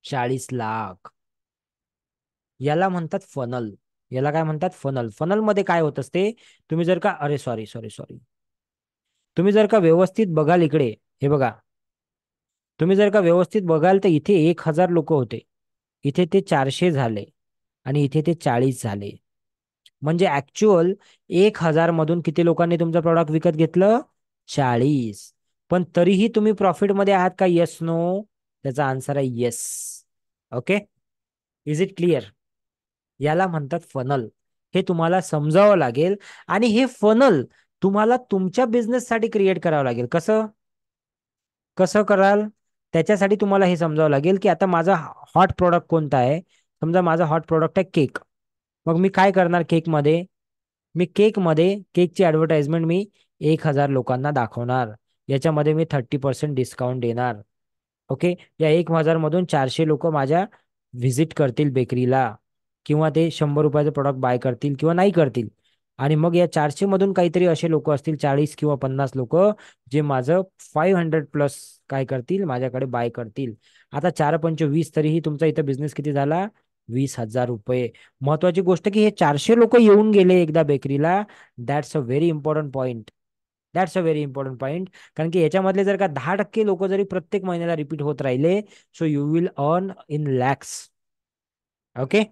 चाळीस लाख याला म्हणतात फनल याला काय म्हणतात फनल फनल मध्ये काय होत असते तुम्ही जर का अरे सॉरी सॉरी सॉरी तुम्ही जर का व्यवस्थित बघाल इकडे हे बघा तुम्ही जर का व्यवस्थित बघाल तर इथे एक हजार लोक होते इथे ते चारशे झाले आणि इथे ते चाळीस झाले म्हणजे ऍक्च्युअल एक हजार मधून किती लोकांनी तुमचं प्रॉडक्ट विकत घेतलं चाळीस पण तरीही तुम्ही प्रॉफिटमध्ये आहात का येस नो त्याचा आन्सर आहे yes okay is it clear याला म्हणतात फनल हे तुम्हाला समजावं लागेल आणि हे फनल तुम्हाला तुमच्या बिझनेससाठी क्रिएट करावं लागेल कसं कसं कराल त्याच्यासाठी तुम्हाला हे समजावं लागेल की आता माझा हॉट प्रॉडक्ट कोणता आहे समजा माझा हॉट प्रॉडक्ट आहे केक मग मी काय करणार केकमध्ये मी केकमध्ये केकची ॲडव्हर्टाइजमेंट मी एक हजार लोकांना दाखवणार याच्यामध्ये मी थर्टी पर्सेंट डिस्काउंट देणार ओके या एक हजारमधून चारशे लोक माझ्या व्हिजिट करतील बेकरीला किंवा ते शंभर रुपयाचं प्रॉडक्ट बाय करतील किंवा नाही करतील आणि मग या चारशे मधून काहीतरी असे लोक असतील चाळीस किंवा पन्नास लोक जे माझं फाईव्ह हंड्रेड प्लस काय करतील माझ्याकडे बाय करतील आता चार पंच वीस तरीही तुमचा इथं बिझनेस किती झाला वीस हजार रुपये महत्वाची गोष्ट की हे चारशे लोक येऊन गेले एकदा बेकरीला that's a very important point that's a very important point कारण की याच्यामधले जर का दहा टक्के लोक जरी प्रत्येक महिन्याला रिपीट होत राहिले so you will earn in lakhs okay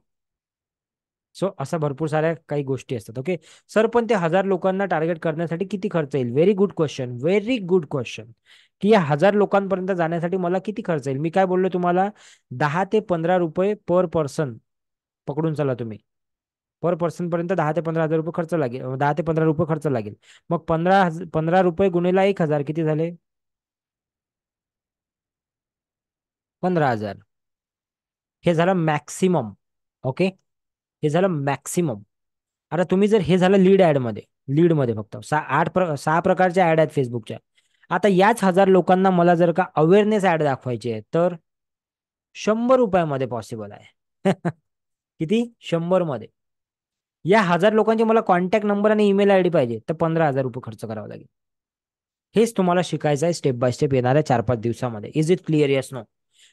so असा भरपूर साऱ्या काही गोष्टी असतात ओके सर पण ते हजार लोकांना टार्गेट करण्यासाठी किती खर्च येईल very good question very good question की या हजार लोकांपर्यंत जाण्यासाठी मला किती खर्च येईल मी काय बोललो तुम्हाला दहा ते पंधरा रुपये पर पर्सन पकडून चला तुम्ही पर पर्सन पर्यंत दहा ते पंधरा हजार रुपये खर्च लागेल दहा ते पंधरा रुपये खर्च लागेल मग पंधरा पंधरा रुपये गुणेला एक हजार किती झाले पंधरा हजार हे झालं मॅक्सिमम ओके हे झालं मॅक्सिमम आता तुम्ही जर हे झालं लीड लीड लीडमध्ये फक्त सहा आठ प्र सहा प्रकारच्या ऍड आहेत फेसबुकच्या आता याच हजार लोकांना मला जर का अवेअरनेस ऍड दाखवायची आहे तर शंभर रुपयामध्ये पॉसिबल आहे किती मध्ये या हजार लोकांचे मला कॉन्टॅक्ट नंबर आणि ईमेल आय डी पाहिजे तर पंधरा हजार रुपये खर्च करावा लागेल हेच तुम्हाला शिकायचं आहे स्टेप बाय स्टेप येणाऱ्या चार पाच दिवसामध्ये is it clear yes no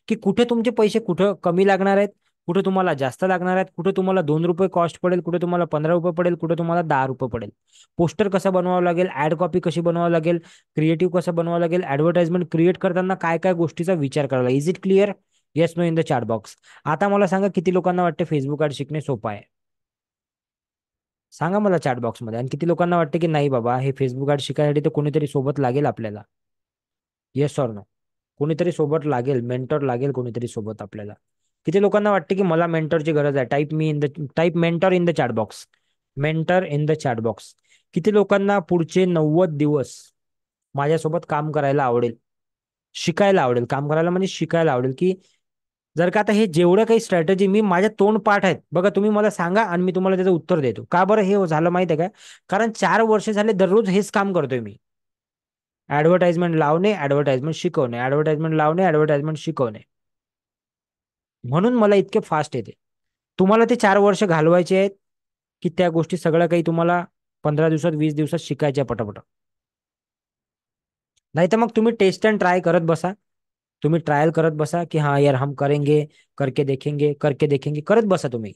की कुठे तुमचे पैसे कुठं कमी लागणार आहेत कुठे तुम्हाला जास्त लागणार आहेत कुठे तुम्हाला दोन रुपये कॉस्ट पडेल कुठे तुम्हाला पंधरा रुपये पडेल कुठे तुम्हाला दहा रुपये पडेल पोस्टर कसं बनवावं लागेल ऍड कॉपी कशी बनवावं लागेल क्रिएटिव्ह कसं बनवावं लागेल ऍडव्हर्टाइजमेंट क्रिएट करताना काय काय गोष्टीचा विचार करावा is it clear yes no in the chart box आता मला सांगा किती लोकांना वाटते फेसबुक ऍड शिकणे सोपं आहे सांगा मला चॅट मध्ये आणि किती लोकांना वाटते की नाही बाबा हे फेसबुक ऍड शिकायसाठी तर कोणीतरी सोबत लागेल आपल्याला येस ऑर नो कोणीतरी सोबत लागेल मेंटर लागेल कोणीतरी सोबत आपल्याला किती लोकांना वाटते की मला मेंटरची गरज आहे type me in the type mentor in the chat box mentor in the chat box किती लोकांना पुढचे नव्वद दिवस माझ्यासोबत काम करायला आवडेल शिकायला आवडेल काम करायला म्हणजे शिकायला आवडेल की जर का आता हे जेवढं काही स्ट्रॅटेजी मी माझ्या तोंड पाठ आहेत बघा तुम्ही मला सांगा आणि मी तुम्हाला त्याचं उत्तर देतो का बरं हे झालं माहिती आहे का कारण चार वर्ष झाले दररोज हेच काम करतोय मी ऍडव्हर्टाइजमेंट लावणे ऍडव्हर्टाइजमेंट शिकवणे ऍडव्हर्टाइजमेंट लावणे ऍडव्हर्टाइजमेंट शिकवणे म्हणून मला इतके फास्ट येते तुम्हाला ते चार वर्ष घालवायचे आहेत की त्या गोष्टी सगळ्या काही तुम्हाला पंधरा दिवसात वीस दिवसात शिकायच्या पटापट नाही तर मग तुम्ही टेस्ट अँड ट्राय करत बसा तुम्ही ट्रायल करत बसा की हा यार हम करेंगे करके देखेंगे करके देखेंगे करत बसा तुम्ही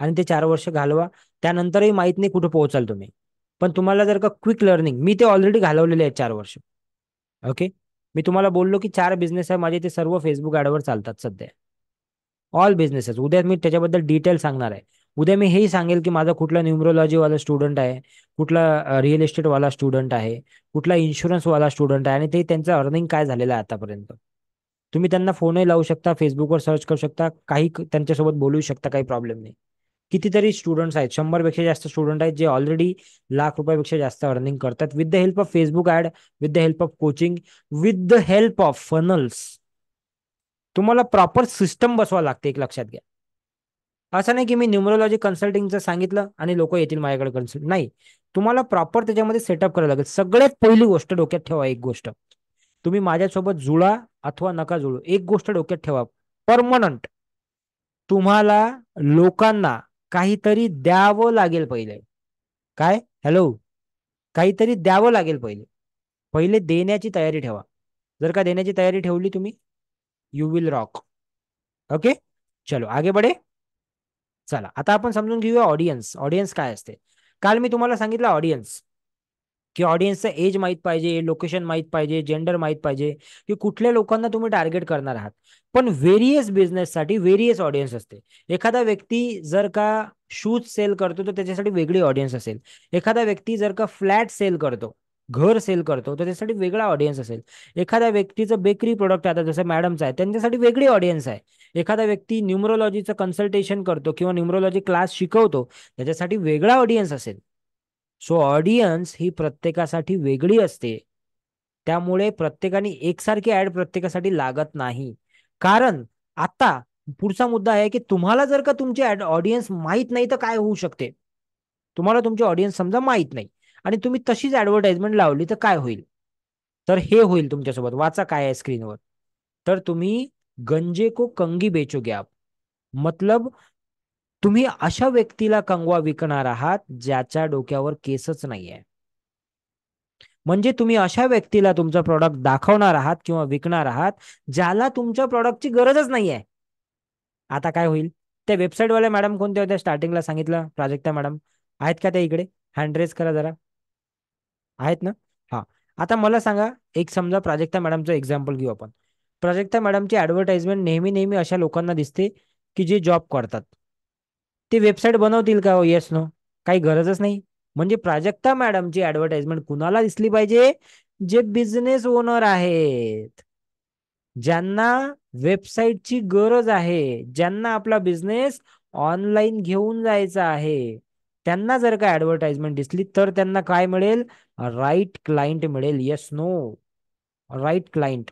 आणि ते चार वर्ष घालवा त्यानंतरही माहीत नाही कुठं पोहोचाल तुम्ही पण तुम्हाला जर का क्विक लर्निंग मी ते ऑलरेडी घालवलेले आहेत चार वर्ष ओके मी तुम्हाला बोललो की चार बिझनेस आहे माझे ते सर्व फेसबुक ॲडवर चालतात सध्या ऑल बिझनेसेस उद्या मी त्याच्याबद्दल डिटेल सांगणार आहे उद्या मी हेही सांगेल की माझा कुठला वाला स्टुडंट आहे कुठला रिअल वाला स्टुडंट आहे कुठला वाला स्टुडंट आहे आणि ते त्यांचं अर्निंग काय झालेलं आहे आतापर्यंत तुम्ही त्यांना फोनही लावू शकता फेसबुकवर सर्च करू शकता काही त्यांच्यासोबत बोलू शकता काही प्रॉब्लेम नाही कितीतरी स्टुडंट्स आहेत शंभरपेक्षा जास्त स्टुडंट आहेत जे ऑलरेडी लाख रुपयापेक्षा जास्त अर्निंग करतात with the help of Facebook ad with the help of coaching with the help of funnels तुम्हाला प्रॉपर सिस्टम बसवा लागते एक लक्षात घ्या असं नाही की मी न्युमरोलॉजी कन्सल्टिंगचं सांगितलं आणि लोक येतील माझ्याकडे कन्सल्ट नाही तुम्हाला प्रॉपर त्याच्यामध्ये सेटअप करावं लागेल सगळ्यात पहिली गोष्ट डोक्यात ठेवा एक गोष्ट तुम्ही माझ्यासोबत जुळा अथवा नका जुळू एक गोष्ट डोक्यात ठेवा परमनंट तुम्हाला लोकांना काहीतरी द्यावं लागेल पहिले काय हॅलो काहीतरी द्यावं लागेल पहिले पहिले देण्याची तयारी ठेवा जर का देण्याची तयारी ठेवली तुम्ही यू विल रॉक ओके चलो आगे बढे चला आता आपण समजून घेऊया ऑडियन्स ऑडियन्स काय असते काल मी तुम्हाला सांगितलं ऑडियन्स की ऑडियन्सचं एज माहीत पाहिजे लोकेशन माहीत पाहिजे जेंडर माहीत पाहिजे की कुठल्या लोकांना तुम्ही टार्गेट करणार आहात पण व्हेरियस बिझनेससाठी व्हेरियस ऑडियन्स असते एखादा व्यक्ती जर का शूज सेल करतो तर त्याच्यासाठी वेगळी ऑडियन्स असेल एखादा व्यक्ती जर का फ्लॅट सेल करतो घर सेल करतो तर त्यासाठी वेगळा ऑडियन्स असेल एखाद्या व्यक्तीचं बेकरी प्रोडक्ट आता जसं मॅडमचं आहे त्यांच्यासाठी वेगळी ऑडियन्स आहे एखादा व्यक्ती न्युमरोलॉजीचं कन्सल्टेशन करतो किंवा न्युमरोलॉजी क्लास शिकवतो त्याच्यासाठी वेगळा ऑडियन्स असेल सो ऑडियन्स ही प्रत्येकासाठी वेगळी असते त्यामुळे प्रत्येकाने एकसारखी ऍड प्रत्येकासाठी लागत नाही कारण आता पुढचा मुद्दा आहे की तुम्हाला जर का तुमची ऑडियन्स माहीत नाही तर काय होऊ शकते तुम्हाला तुमची ऑडियन्स समजा माहीत नाही आणि तुम्ही तशीच ऍडव्हर्टाइजमेंट लावली तर काय होईल तर हे होईल तुमच्यासोबत वाचा काय आहे स्क्रीनवर तर तुम्ही गंजे को कंगी बेचो गॅप मतलब तुम्ही अशा व्यक्तीला कंगवा विकणार आहात ज्याच्या डोक्यावर केसच नाही आहे म्हणजे तुम्ही अशा व्यक्तीला तुमचा प्रॉडक्ट दाखवणार आहात किंवा विकणार आहात ज्याला तुमच्या प्रॉडक्टची गरजच नाही आहे आता काय होईल त्या वेबसाईटवाल्या मॅडम कोणत्या होत्या स्टार्टिंगला सांगितलं प्राजक्ता मॅडम आहेत का त्या इकडे हँड रेज करा जरा आहेत ना हा आता मला सांगा एक समजा प्राजक्ता मॅडमचं एक्झाम्पल घेऊ आपण प्राजक्ता मॅडमची ऍडव्हर्टाइजमेंट नेहमी नेहमी अशा लोकांना दिसते की जे जॉब करतात ते वेबसाईट बनवतील का हो येस नो काही गरजच नाही म्हणजे प्राजक्ता मॅडमची ऍडव्हर्टाइजमेंट कुणाला दिसली पाहिजे जे बिझनेस ओनर आहेत ज्यांना वेबसाईटची गरज आहे ज्यांना आपला बिझनेस ऑनलाईन घेऊन जायचा आहे त्यांना जर का ऍडव्हर्टाइजमेंट दिसली तर त्यांना काय मिळेल राईट क्लायंट मिळेल येस नो राईट क्लायंट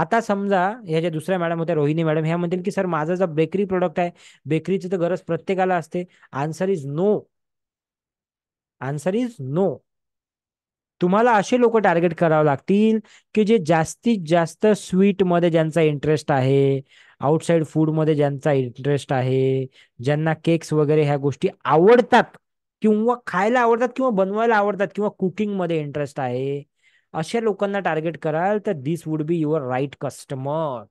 आता समजा ह्या ज्या दुसऱ्या मॅडम होत्या रोहिणी मॅडम ह्या म्हणतील की सर माझा जो बेकरी प्रोडक्ट आहे बेकरीची तर गरज प्रत्येकाला असते answer is no answer is no तुम्हाला असे लोक टार्गेट करावे लागतील की जे जास्तीत जास्त स्वीटमध्ये ज्यांचा इंटरेस्ट आहे फूड फूडमध्ये ज्यांचा इंटरेस्ट आहे ज्यांना केक्स वगैरे ह्या गोष्टी आवडतात किंवा खायला आवडतात किंवा बनवायला आवडतात किंवा कुकिंग मध्ये इंटरेस्ट आहे अशा लोकांना टार्गेट कराल तर this would be your right customer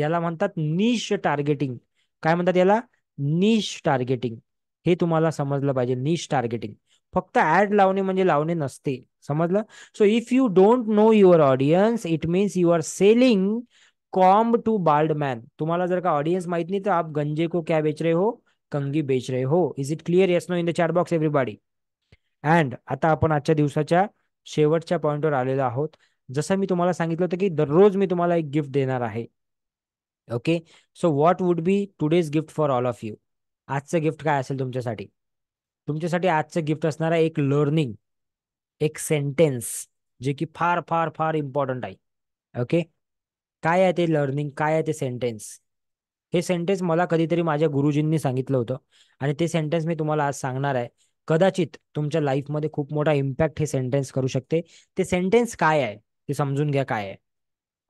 याला म्हणतात निश टार्गेटिंग काय म्हणतात याला निश टार्गेटिंग हे तुम्हाला समजलं पाहिजे निश टार्गेटिंग फक्त ऍड लावणे म्हणजे लावणे नसते समजलं so if you don't know your audience it means you are selling comb to bald man तुम्हाला जर का ऑडियन्स माहित नाही तर आप गंजे को क्या बेच रहे हो कंगी बेच रहे हो is it clear yes no in the chat box everybody and आता आपण आजच्या दिवसाच्या शेवटच्या पॉईंटवर आलेलो आहोत जसं मी तुम्हाला सांगितलं होतं की दररोज मी तुम्हाला एक गिफ्ट देणार आहे okay so what would be today's gift for all of you आजचं गिफ्ट काय असेल तुमच्यासाठी तुमच्यासाठी आजचं गिफ्ट असणार आहे एक लर्निंग एक सेंटेन्स जे की फार फार फार इम्पॉर्टंट आहे ओके काय आहे ते लर्निंग काय आहे ते सेंटेन्स हे सेंटेन्स मला कधीतरी माझ्या गुरुजींनी सांगितलं होतं आणि ते सेंटेन्स मी तुम्हाला आज सांगणार आहे कदाचित तुमच्या लाईफमध्ये खूप मोठा इम्पॅक्ट हे सेंटेन्स करू शकते ते सेंटेन्स काय आहे ते समजून घ्या काय आहे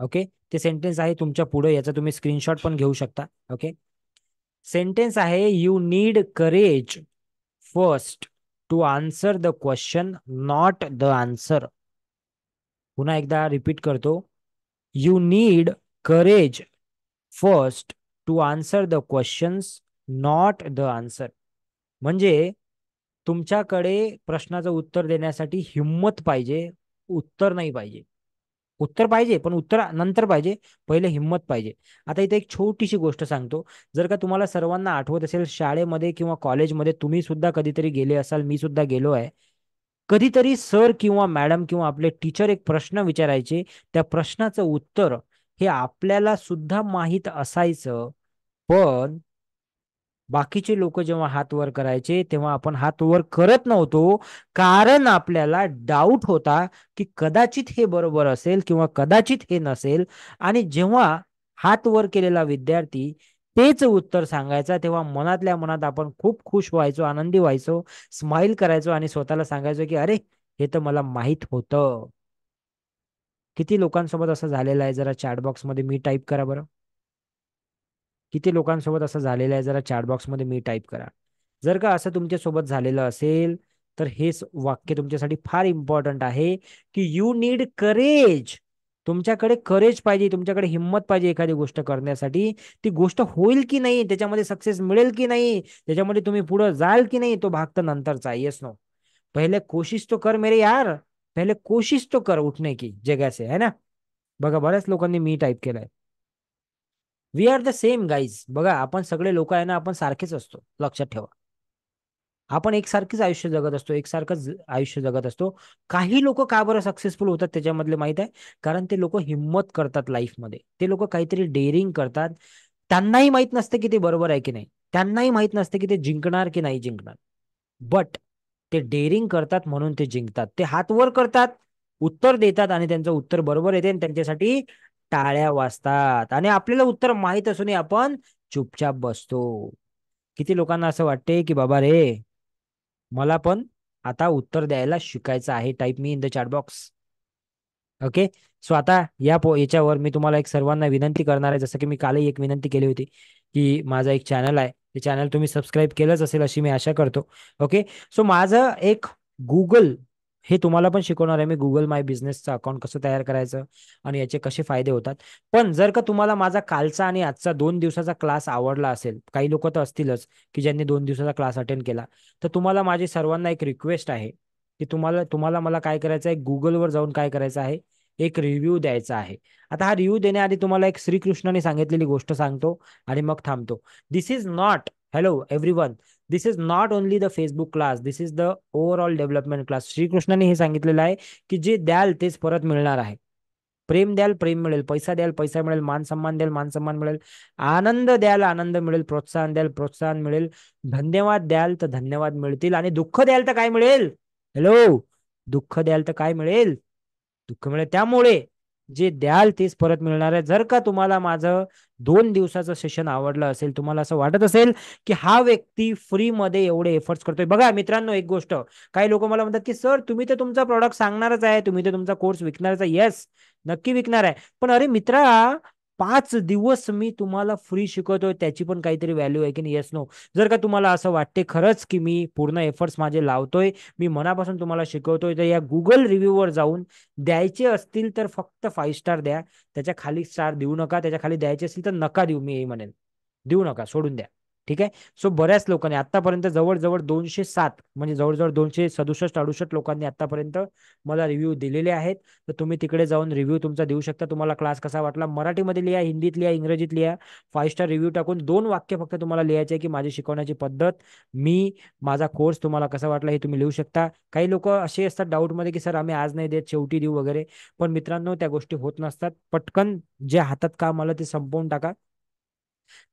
ओके ते सेंटेन्स आहे तुमच्या पुढे याचा तुम्ही स्क्रीनशॉट पण घेऊ शकता ओके सेंटेन्स आहे you need courage first to answer the question not the answer पुन्हा एकदा रिपीट करतो you need courage first to answer the questions not the answer म्हणजे तुमच्याकडे प्रश्नाचं उत्तर देण्यासाठी हिंमत पाहिजे उत्तर नाही पाहिजे उत्तर पाहिजे पण उत्तर नंतर पाहिजे पहिले हिंमत पाहिजे आता इथे एक छोटीशी गोष्ट सांगतो जर का तुम्हाला सर्वांना आठवत असेल शाळेमध्ये किंवा कॉलेजमध्ये तुम्ही सुद्धा कधीतरी गेले असाल मी सुद्धा गेलो आहे कधीतरी सर किंवा मॅडम किंवा आपले टीचर एक प्रश्न विचारायचे त्या प्रश्नाचं उत्तर हे आपल्याला सुद्धा माहीत असायचं पण बाकीचे लोक जेव्हा हात वर करायचे तेव्हा आपण हात वर करत नव्हतो कारण आपल्याला डाऊट होता की कदाचित हे बरोबर असेल किंवा कदाचित हे नसेल आणि जेव्हा हात वर केलेला विद्यार्थी तेच उत्तर सांगायचा तेव्हा मनातल्या मनात आपण खूप खुश व्हायचो आनंदी व्हायचो स्माईल करायचो आणि स्वतःला सांगायचो की अरे हे तर मला माहीत होतं किती लोकांसोबत असं झालेलं आहे जरा चॅट मध्ये मी टाईप करा बरं किती लोकांसोबत असं झालेलं आहे जरा चॅट मध्ये मी टाईप करा जर का असं तुमच्यासोबत झालेलं असेल तर हे वाक्य तुमच्यासाठी फार इम्पॉर्टंट आहे की यू नीड करेज तुमच्याकडे करेज पाहिजे तुमच्याकडे हिंमत पाहिजे एखादी गोष्ट करण्यासाठी ती गोष्ट होईल की नाही त्याच्यामध्ये सक्सेस मिळेल की नाही त्याच्यामध्ये तुम्ही पुढे जाल की नाही तो भाग तर नंतरचा येस नो पहिले कोशिश तो कर मेरे यार पहले कोशिश तो कर उठने की जगह से है ना बघा बऱ्याच लोकांनी मी टाईप केलाय we are the same guys बघा आपण सगळे लोक आहे ना आपण सारखेच असतो लक्षात ठेवा आपण सारखेच आयुष्य जगत असतो एक एकसारखंच आयुष्य जगत असतो काही लोक का बरं सक्सेसफुल होतात त्याच्यामधले माहित आहे कारण ते लोक हिंमत करतात लाईफमध्ये ते लोक काहीतरी डेअरिंग करतात त्यांनाही माहित नसतं की ते बरोबर आहे की नाही त्यांनाही माहित नसतं की ते जिंकणार की नाही जिंकणार बट ते डेअरिंग करतात म्हणून ते जिंकतात ते हात वर करतात उत्तर देतात आणि त्यांचं उत्तर बरोबर येते आणि त्यांच्यासाठी टाळ्या वाचतात आणि आपल्याला उत्तर माहीत असूनही आपण चुपचाप बसतो किती लोकांना असं वाटते की बाबा रे मला पण आता उत्तर द्यायला शिकायचं आहे type me in the chat box okay so आता या पो याच्यावर मी तुम्हाला एक सर्वांना विनंती करणार आहे जसं की मी कालही एक विनंती केली होती की माझा एक चॅनल आहे हे चॅनल तुम्ही सबस्क्राईब केलंच असेल अशी मी आशा करतो ओके सो माझं एक गुगल हे तुम्हाला पण शिकवणार आहे मी गुगल माय बिझनेसचं अकाउंट कसं तयार करायचं आणि याचे कसे फायदे होतात पण जर का तुम्हाला माझा कालचा आणि आजचा दोन दिवसाचा क्लास आवडला असेल काही लोक तर असतीलच की ज्यांनी दोन दिवसाचा क्लास अटेंड केला तर तुम्हाला माझी सर्वांना एक रिक्वेस्ट आहे की तुम्हाला तुम्हाला मला काय करायचं आहे गुगलवर जाऊन काय करायचं आहे एक रिव्ह्यू द्यायचा आहे आता हा रिव्ह्यू देण्याआधी तुम्हाला एक श्रीकृष्णाने सांगितलेली गोष्ट सांगतो आणि मग थांबतो this is not hello everyone this is not only the Facebook class this is the overall development class श्रीकृष्णाने हे सांगितलेलं आहे की जे द्याल तेच परत मिळणार आहे प्रेम द्याल प्रेम मिळेल पैसा द्याल पैसा मिळेल मान सन्मान द्याल मान सन्मान मिळेल आनंद द्याल आनंद मिळेल प्रोत्साहन द्याल प्रोत्साहन मिळेल धन्यवाद द्याल तर धन्यवाद मिळतील आणि दुःख द्याल तर काय मिळेल हॅलो दुःख द्याल तर काय मिळेल दुःख मिळेल त्यामुळे जे द्याल तेच परत मिळणार आहे जर का तुम्हाला माझं दोन दिवसाचं सेशन आवडलं असेल तुम्हाला असं वाटत असेल की हा व्यक्ती फ्रीमध्ये एवढे एफर्ट्स करतोय बघा मित्रांनो एक गोष्ट काही लोक मला म्हणतात की सर तुम्ही तर तुमचा प्रॉडक्ट सांगणारच आहे तुम्ही तर तुमचा कोर्स विकणारच आहे येस नक्की विकणार आहे पण अरे मित्रा पाच दिवस मी तुम्हाला फ्री शिकवतोय त्याची पण काहीतरी व्हॅल्यू आहे की नाही येस नो जर का तुम्हाला असं वाटते खरंच की मी पूर्ण एफर्ट्स माझे लावतोय मी मनापासून तुम्हाला शिकवतोय तर या गुगल रिव्ह्यूवर जाऊन द्यायचे असतील तर फक्त फाईव्ह स्टार द्या त्याच्या खाली स्टार देऊ नका त्याच्या खाली द्यायचे असतील तर नका देऊ मी म्हणेन देऊ नका सोडून द्या ठीक आहे सो बऱ्याच लोकांनी आतापर्यंत जवळजवळ दोनशे सात म्हणजे जवळजवळ दोनशे सदुसष्ट अडुसष्ट लोकांनी आतापर्यंत मला रिव्ह्यू दिलेले आहेत तर तुम्ही तिकडे जाऊन रिव्ह्यू तुमचा देऊ शकता तुम्हाला क्लास कसा वाटला मराठीमध्ये लिहा हिंदीत लिहा इंग्रजीत लिहा फाईव्ह स्टार रिव्ह्यू टाकून दोन वाक्य फक्त तुम्हाला लिहायचे की माझी शिकवण्याची पद्धत मी माझा कोर्स तुम्हाला कसा वाटला हे तुम्ही लिहू शकता काही लोक असे असतात डाऊटमध्ये की सर आम्ही आज नाही देत शेवटी देऊ वगैरे पण मित्रांनो त्या गोष्टी होत नसतात पटकन जे हातात काम आलं ते संपवून टाका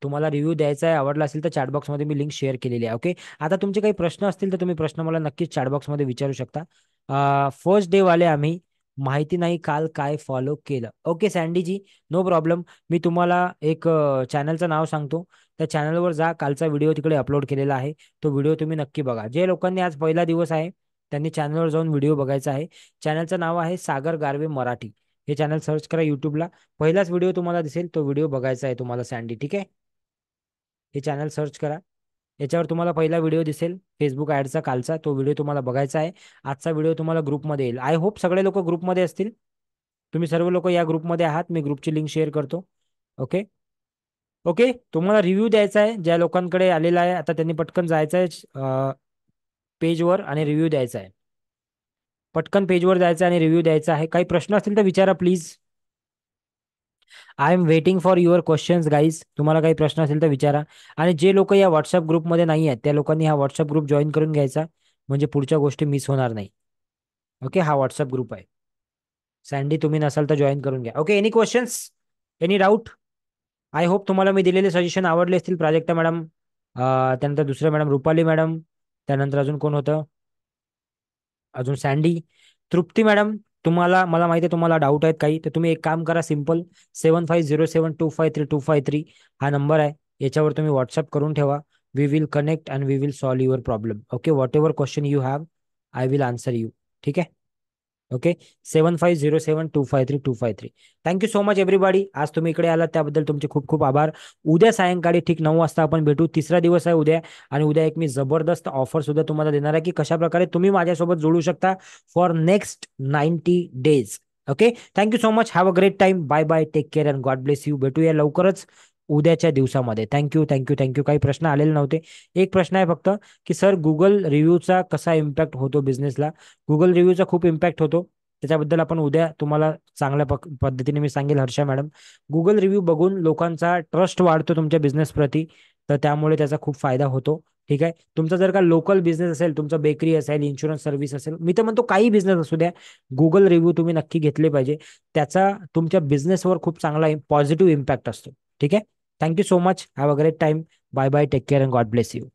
तुम्हाला रिव्ह्यू द्यायचा आहे आवडला असेल तर चॅटबॉक्समध्ये मी लिंक शेअर केलेली आहे ओके आता तुमचे काही प्रश्न असतील तर तुम्ही प्रश्न मला नक्कीच चॅटबॉक्समध्ये विचारू शकता फर्स्ट डे वाले आम्ही माहिती नाही काल काय फॉलो केलं ओके सँडीजी नो प्रॉब्लेम मी तुम्हाला एक चॅनलचं नाव सांगतो त्या चॅनलवर जा कालचा व्हिडिओ तिकडे अपलोड केलेला आहे तो व्हिडिओ तुम्ही नक्की बघा जे लोकांनी आज पहिला दिवस आहे त्यांनी चॅनलवर जाऊन व्हिडिओ बघायचा आहे चॅनलचं नाव आहे सागर गारवे मराठी हे चॅनल सर्च करा यूट्यूबला पहिलाच व्हिडिओ तुम्हाला दिसेल तो व्हिडिओ बघायचा आहे तुम्हाला सँडी ठीक आहे हे चॅनल सर्च करा याच्यावर तुम्हाला पहिला व्हिडिओ दिसेल फेसबुक ॲडचा कालचा तो व्हिडिओ तुम्हाला बघायचा आहे आजचा व्हिडिओ तुम्हाला ग्रुपमध्ये येईल आय होप सगळे लोक ग्रुपमध्ये असतील तुम्ही सर्व लोक या ग्रुपमध्ये आहात मी ग्रुपची लिंक शेअर करतो ओके ओके तुम्हाला रिव्ह्यू द्यायचा आहे ज्या लोकांकडे आलेला आहे आता त्यांनी पटकन जायचं आहे पेजवर आणि रिव्ह्यू द्यायचा आहे पटकन पेजवर जायचं आणि रिव्ह्यू द्यायचा आहे काही प्रश्न असतील तर विचारा please I am waiting for your questions guys तुम्हाला काही प्रश्न असेल तर विचारा आणि जे लोक या व्हॉट्सअप ग्रुपमध्ये नाही आहेत त्या लोकांनी हा व्हॉट्सअप ग्रुप जॉईन करून घ्यायचा म्हणजे पुढच्या गोष्टी मिस होणार नाही ओके हा व्हॉट्सअप ग्रुप आहे सँडी तुम्ही नसाल तर जॉईन करून घ्या okay any questions any doubt I hope तुम्हाला मी दिलेले सजेशन आवडले असतील प्राजक्ता मॅडम त्यानंतर दुसरं मॅडम रुपाली मॅडम त्यानंतर अजून कोण होतं अजून सँडी तृप्ती मॅडम तुम्हाला मला माहिती आहे तुम्हाला डाऊट आहेत काही तर तुम्ही एक काम करा simple seven five zero seven two five three two five three हा नंबर आहे याच्यावर तुम्ही व्हॉट्सअप करून ठेवा we will connect and we will solve your problem okay whatever question you have I will answer you ठीक आहे okay seven five zero seven two five three two five three thank you so much everybody आज तुम्ही इकडे आलात त्याबद्दल तुमचे खूप खूप आभार उद्या सायंकाळी ठीक नऊ वाजता आपण भेटू तिसरा दिवस आहे उद्या आणि उद्या एक मी जबरदस्त ऑफर सुद्धा तुम्हाला देणार आहे की कशा तुम्ही माझ्यासोबत जोडू शकता for next ninety days okay thank you so much have a great time bye bye take care and God bless you भेटूया लवकरच उद्याच्या दिवसामध्ये थँक्यू थँक्यू थँक्यू काही प्रश्न आलेले नव्हते एक प्रश्न आहे फक्त की सर गुगल रिव्ह्यूचा कसा इम्पॅक्ट होतो बिझनेसला गुगल रिव्ह्यूचा खूप इम्पॅक्ट होतो त्याच्याबद्दल आपण उद्या तुम्हाला चांगल्या पद्धतीने मी सांगेल हर्षा मॅडम गुगल रिव्ह्यू बघून लोकांचा ट्रस्ट वाढतो तुमच्या बिझनेस प्रती तर त्यामुळे त्याचा खूप फायदा होतो ठीक आहे तुमचा जर का लोकल बिझनेस असेल तुमचा बेकरी असेल इन्शुरन्स सर्व्हिस असेल मी तर म्हणतो काही बिझनेस असू द्या गुगल रिव्ह्यू तुम्ही नक्की घेतले पाहिजे त्याचा तुमच्या बिझनेसवर खूप चांगला पॉझिटिव्ह इम्पॅक्ट असतो ठीक आहे Thank you so much. Have a great time. Bye bye. Take care and God bless you.